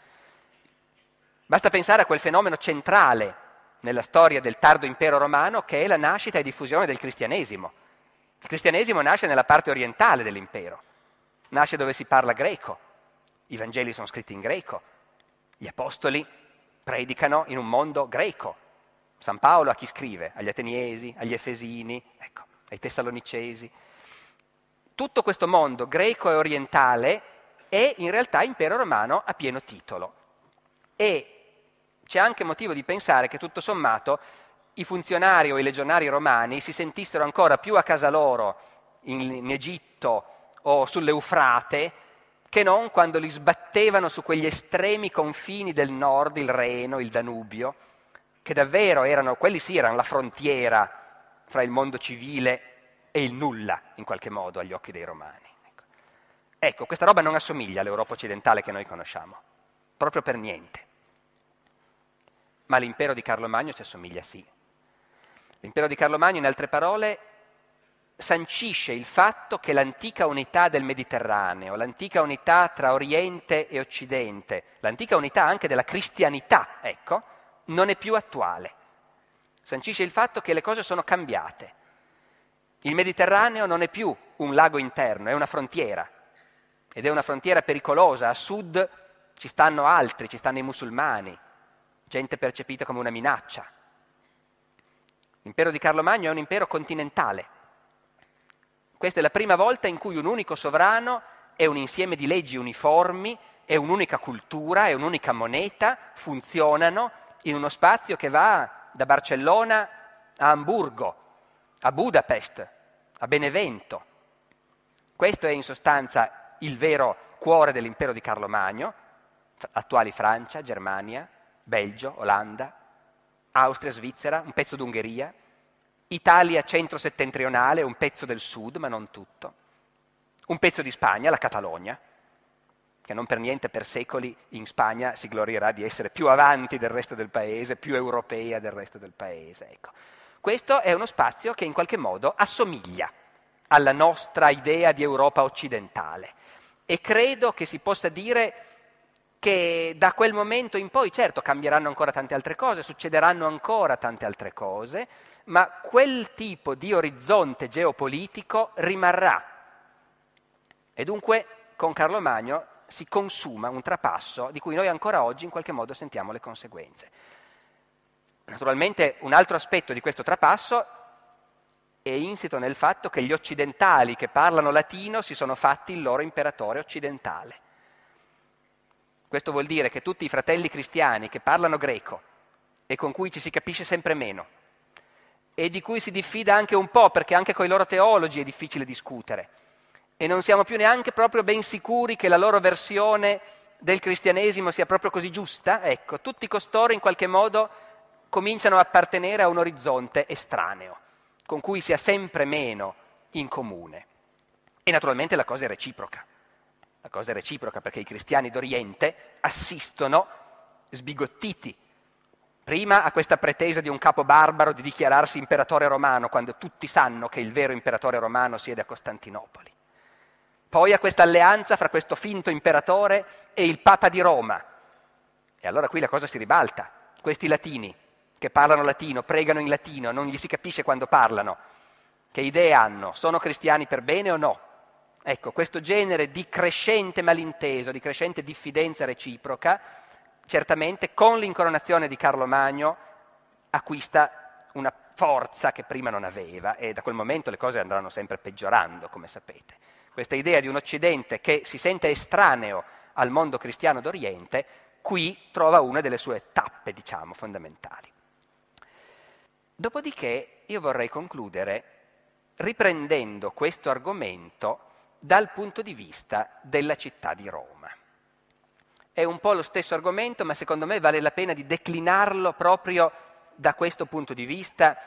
Basta pensare a quel fenomeno centrale nella storia del tardo impero romano che è la nascita e diffusione del cristianesimo. Il cristianesimo nasce nella parte orientale dell'impero, nasce dove si parla greco, i Vangeli sono scritti in greco, gli apostoli predicano in un mondo greco. San Paolo a chi scrive? Agli Ateniesi, agli Efesini, ecco, ai Tessalonicesi. Tutto questo mondo greco e orientale è in realtà impero romano a pieno titolo. E c'è anche motivo di pensare che tutto sommato i funzionari o i legionari romani si sentissero ancora più a casa loro in, in Egitto o sull'Eufrate che non quando li sbattevano su quegli estremi confini del nord, il Reno, il Danubio, che davvero erano, quelli sì, erano la frontiera fra il mondo civile e il nulla, in qualche modo, agli occhi dei romani. Ecco, ecco questa roba non assomiglia all'Europa occidentale che noi conosciamo, proprio per niente. Ma l'impero di Carlo Magno ci assomiglia sì. L'impero di Carlo Magno, in altre parole, sancisce il fatto che l'antica unità del Mediterraneo, l'antica unità tra Oriente e Occidente, l'antica unità anche della cristianità, ecco, non è più attuale. Sancisce il fatto che le cose sono cambiate. Il Mediterraneo non è più un lago interno, è una frontiera. Ed è una frontiera pericolosa. A sud ci stanno altri, ci stanno i musulmani, gente percepita come una minaccia. L'impero di Carlo Magno è un impero continentale questa è la prima volta in cui un unico sovrano è un insieme di leggi uniformi, è un'unica cultura, è un'unica moneta, funzionano in uno spazio che va da Barcellona a Amburgo, a Budapest, a Benevento. Questo è in sostanza il vero cuore dell'impero di Carlo Magno, attuali Francia, Germania, Belgio, Olanda, Austria, Svizzera, un pezzo d'Ungheria, Italia centro-settentrionale, un pezzo del sud, ma non tutto. Un pezzo di Spagna, la Catalogna, che non per niente per secoli in Spagna si glorierà di essere più avanti del resto del paese, più europea del resto del paese. Ecco. Questo è uno spazio che in qualche modo assomiglia alla nostra idea di Europa occidentale e credo che si possa dire che da quel momento in poi, certo, cambieranno ancora tante altre cose, succederanno ancora tante altre cose, ma quel tipo di orizzonte geopolitico rimarrà. E dunque con Carlo Magno si consuma un trapasso di cui noi ancora oggi in qualche modo sentiamo le conseguenze. Naturalmente un altro aspetto di questo trapasso è insito nel fatto che gli occidentali che parlano latino si sono fatti il loro imperatore occidentale. Questo vuol dire che tutti i fratelli cristiani che parlano greco e con cui ci si capisce sempre meno, e di cui si diffida anche un po', perché anche con i loro teologi è difficile discutere. E non siamo più neanche proprio ben sicuri che la loro versione del cristianesimo sia proprio così giusta. Ecco, tutti costoro in qualche modo cominciano a appartenere a un orizzonte estraneo, con cui si ha sempre meno in comune. E naturalmente la cosa è reciproca. La cosa è reciproca perché i cristiani d'Oriente assistono sbigottiti Prima a questa pretesa di un capo barbaro di dichiararsi imperatore romano, quando tutti sanno che il vero imperatore romano siede a Costantinopoli. Poi a questa alleanza fra questo finto imperatore e il Papa di Roma. E allora qui la cosa si ribalta. Questi latini, che parlano latino, pregano in latino, non gli si capisce quando parlano. Che idee hanno? Sono cristiani per bene o no? Ecco, questo genere di crescente malinteso, di crescente diffidenza reciproca, certamente con l'incoronazione di Carlo Magno acquista una forza che prima non aveva e da quel momento le cose andranno sempre peggiorando, come sapete. Questa idea di un Occidente che si sente estraneo al mondo cristiano d'Oriente, qui trova una delle sue tappe, diciamo, fondamentali. Dopodiché io vorrei concludere riprendendo questo argomento dal punto di vista della città di Roma. È un po' lo stesso argomento, ma secondo me vale la pena di declinarlo proprio da questo punto di vista,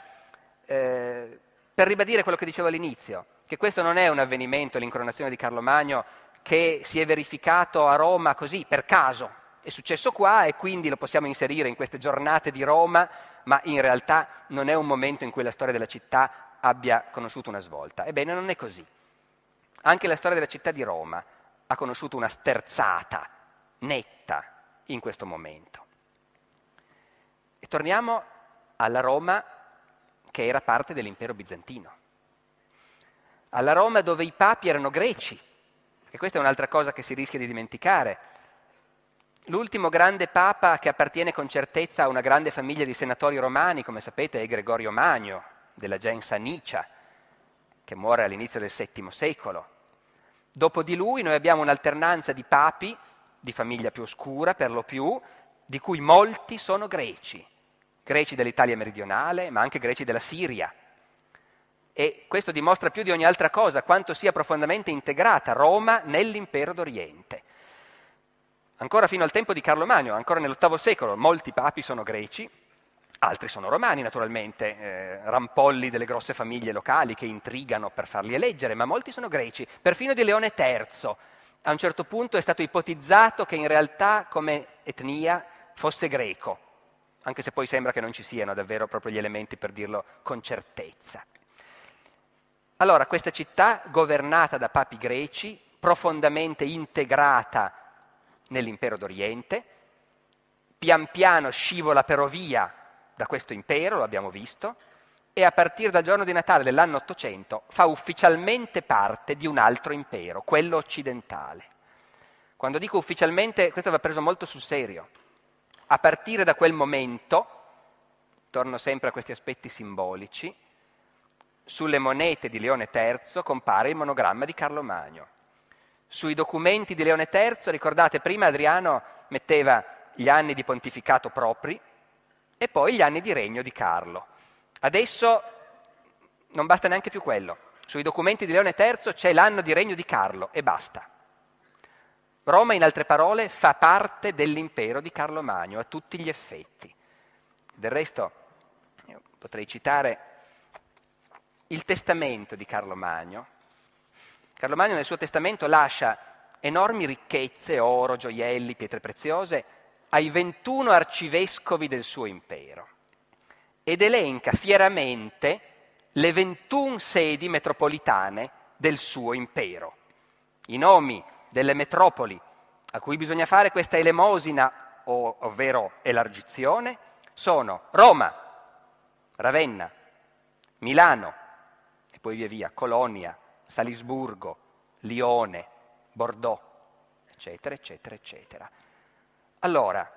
eh, per ribadire quello che dicevo all'inizio, che questo non è un avvenimento, l'incoronazione di Carlo Magno, che si è verificato a Roma così, per caso. È successo qua e quindi lo possiamo inserire in queste giornate di Roma, ma in realtà non è un momento in cui la storia della città abbia conosciuto una svolta. Ebbene, non è così. Anche la storia della città di Roma ha conosciuto una sterzata netta in questo momento. E torniamo alla Roma che era parte dell'impero bizantino, alla Roma dove i papi erano greci, e questa è un'altra cosa che si rischia di dimenticare. L'ultimo grande papa che appartiene con certezza a una grande famiglia di senatori romani, come sapete, è Gregorio Magno, della gensa Nicia, che muore all'inizio del VII secolo. Dopo di lui noi abbiamo un'alternanza di papi di famiglia più oscura per lo più, di cui molti sono greci, greci dell'Italia meridionale, ma anche greci della Siria. E questo dimostra più di ogni altra cosa quanto sia profondamente integrata Roma nell'impero d'Oriente. Ancora fino al tempo di Carlo Magno, ancora nell'VIII secolo, molti papi sono greci, altri sono romani naturalmente, eh, rampolli delle grosse famiglie locali che intrigano per farli eleggere, ma molti sono greci, perfino di Leone III, a un certo punto è stato ipotizzato che in realtà come etnia fosse greco, anche se poi sembra che non ci siano davvero proprio gli elementi per dirlo con certezza. Allora, questa città, governata da papi greci, profondamente integrata nell'impero d'Oriente, pian piano scivola però via da questo impero, lo abbiamo visto, e a partire dal giorno di Natale dell'anno 800 fa ufficialmente parte di un altro impero, quello occidentale. Quando dico ufficialmente, questo va preso molto sul serio. A partire da quel momento, torno sempre a questi aspetti simbolici, sulle monete di Leone III compare il monogramma di Carlo Magno. Sui documenti di Leone III, ricordate, prima Adriano metteva gli anni di pontificato propri e poi gli anni di regno di Carlo Adesso non basta neanche più quello. Sui documenti di Leone III c'è l'anno di regno di Carlo e basta. Roma, in altre parole, fa parte dell'impero di Carlo Magno a tutti gli effetti. Del resto, potrei citare il testamento di Carlo Magno. Carlo Magno nel suo testamento lascia enormi ricchezze, oro, gioielli, pietre preziose ai 21 arcivescovi del suo impero ed elenca fieramente le 21 sedi metropolitane del suo impero. I nomi delle metropoli a cui bisogna fare questa elemosina, ovvero elargizione, sono Roma, Ravenna, Milano, e poi via via, Colonia, Salisburgo, Lione, Bordeaux, eccetera, eccetera, eccetera. Allora,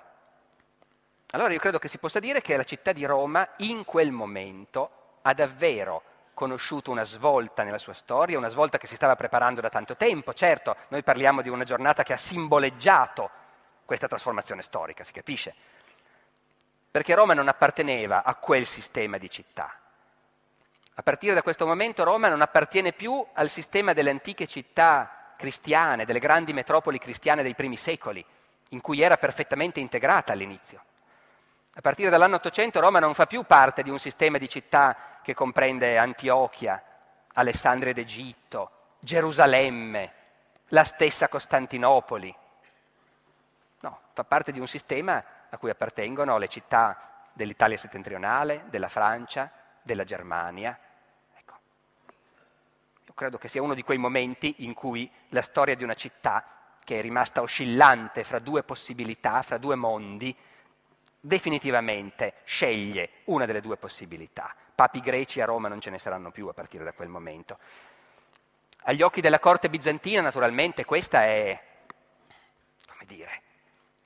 allora io credo che si possa dire che la città di Roma in quel momento ha davvero conosciuto una svolta nella sua storia, una svolta che si stava preparando da tanto tempo. Certo, noi parliamo di una giornata che ha simboleggiato questa trasformazione storica, si capisce. Perché Roma non apparteneva a quel sistema di città. A partire da questo momento Roma non appartiene più al sistema delle antiche città cristiane, delle grandi metropoli cristiane dei primi secoli, in cui era perfettamente integrata all'inizio. A partire dall'anno 800 Roma non fa più parte di un sistema di città che comprende Antiochia, Alessandria d'Egitto, Gerusalemme, la stessa Costantinopoli. No, fa parte di un sistema a cui appartengono le città dell'Italia settentrionale, della Francia, della Germania. Ecco. Io credo che sia uno di quei momenti in cui la storia di una città, che è rimasta oscillante fra due possibilità, fra due mondi, definitivamente sceglie una delle due possibilità. Papi greci a Roma non ce ne saranno più a partire da quel momento. Agli occhi della corte bizantina, naturalmente, questa è, come dire,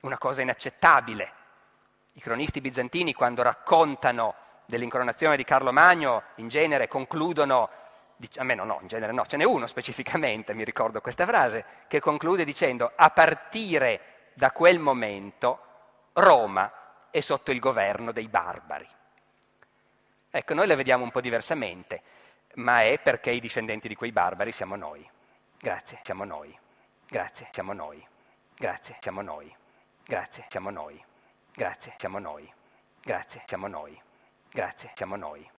una cosa inaccettabile. I cronisti bizantini, quando raccontano dell'incoronazione di Carlo Magno, in genere concludono, dic- almeno no, in genere no, ce n'è uno specificamente, mi ricordo questa frase, che conclude dicendo a partire da quel momento Roma è sotto il governo dei barbari. Ecco, noi la vediamo un po' diversamente, ma è perché i discendenti di quei barbari siamo noi. Grazie, siamo noi. Grazie, siamo noi. Grazie, siamo noi. Grazie, siamo noi. Grazie, siamo noi. Grazie, siamo noi. Grazie, siamo noi.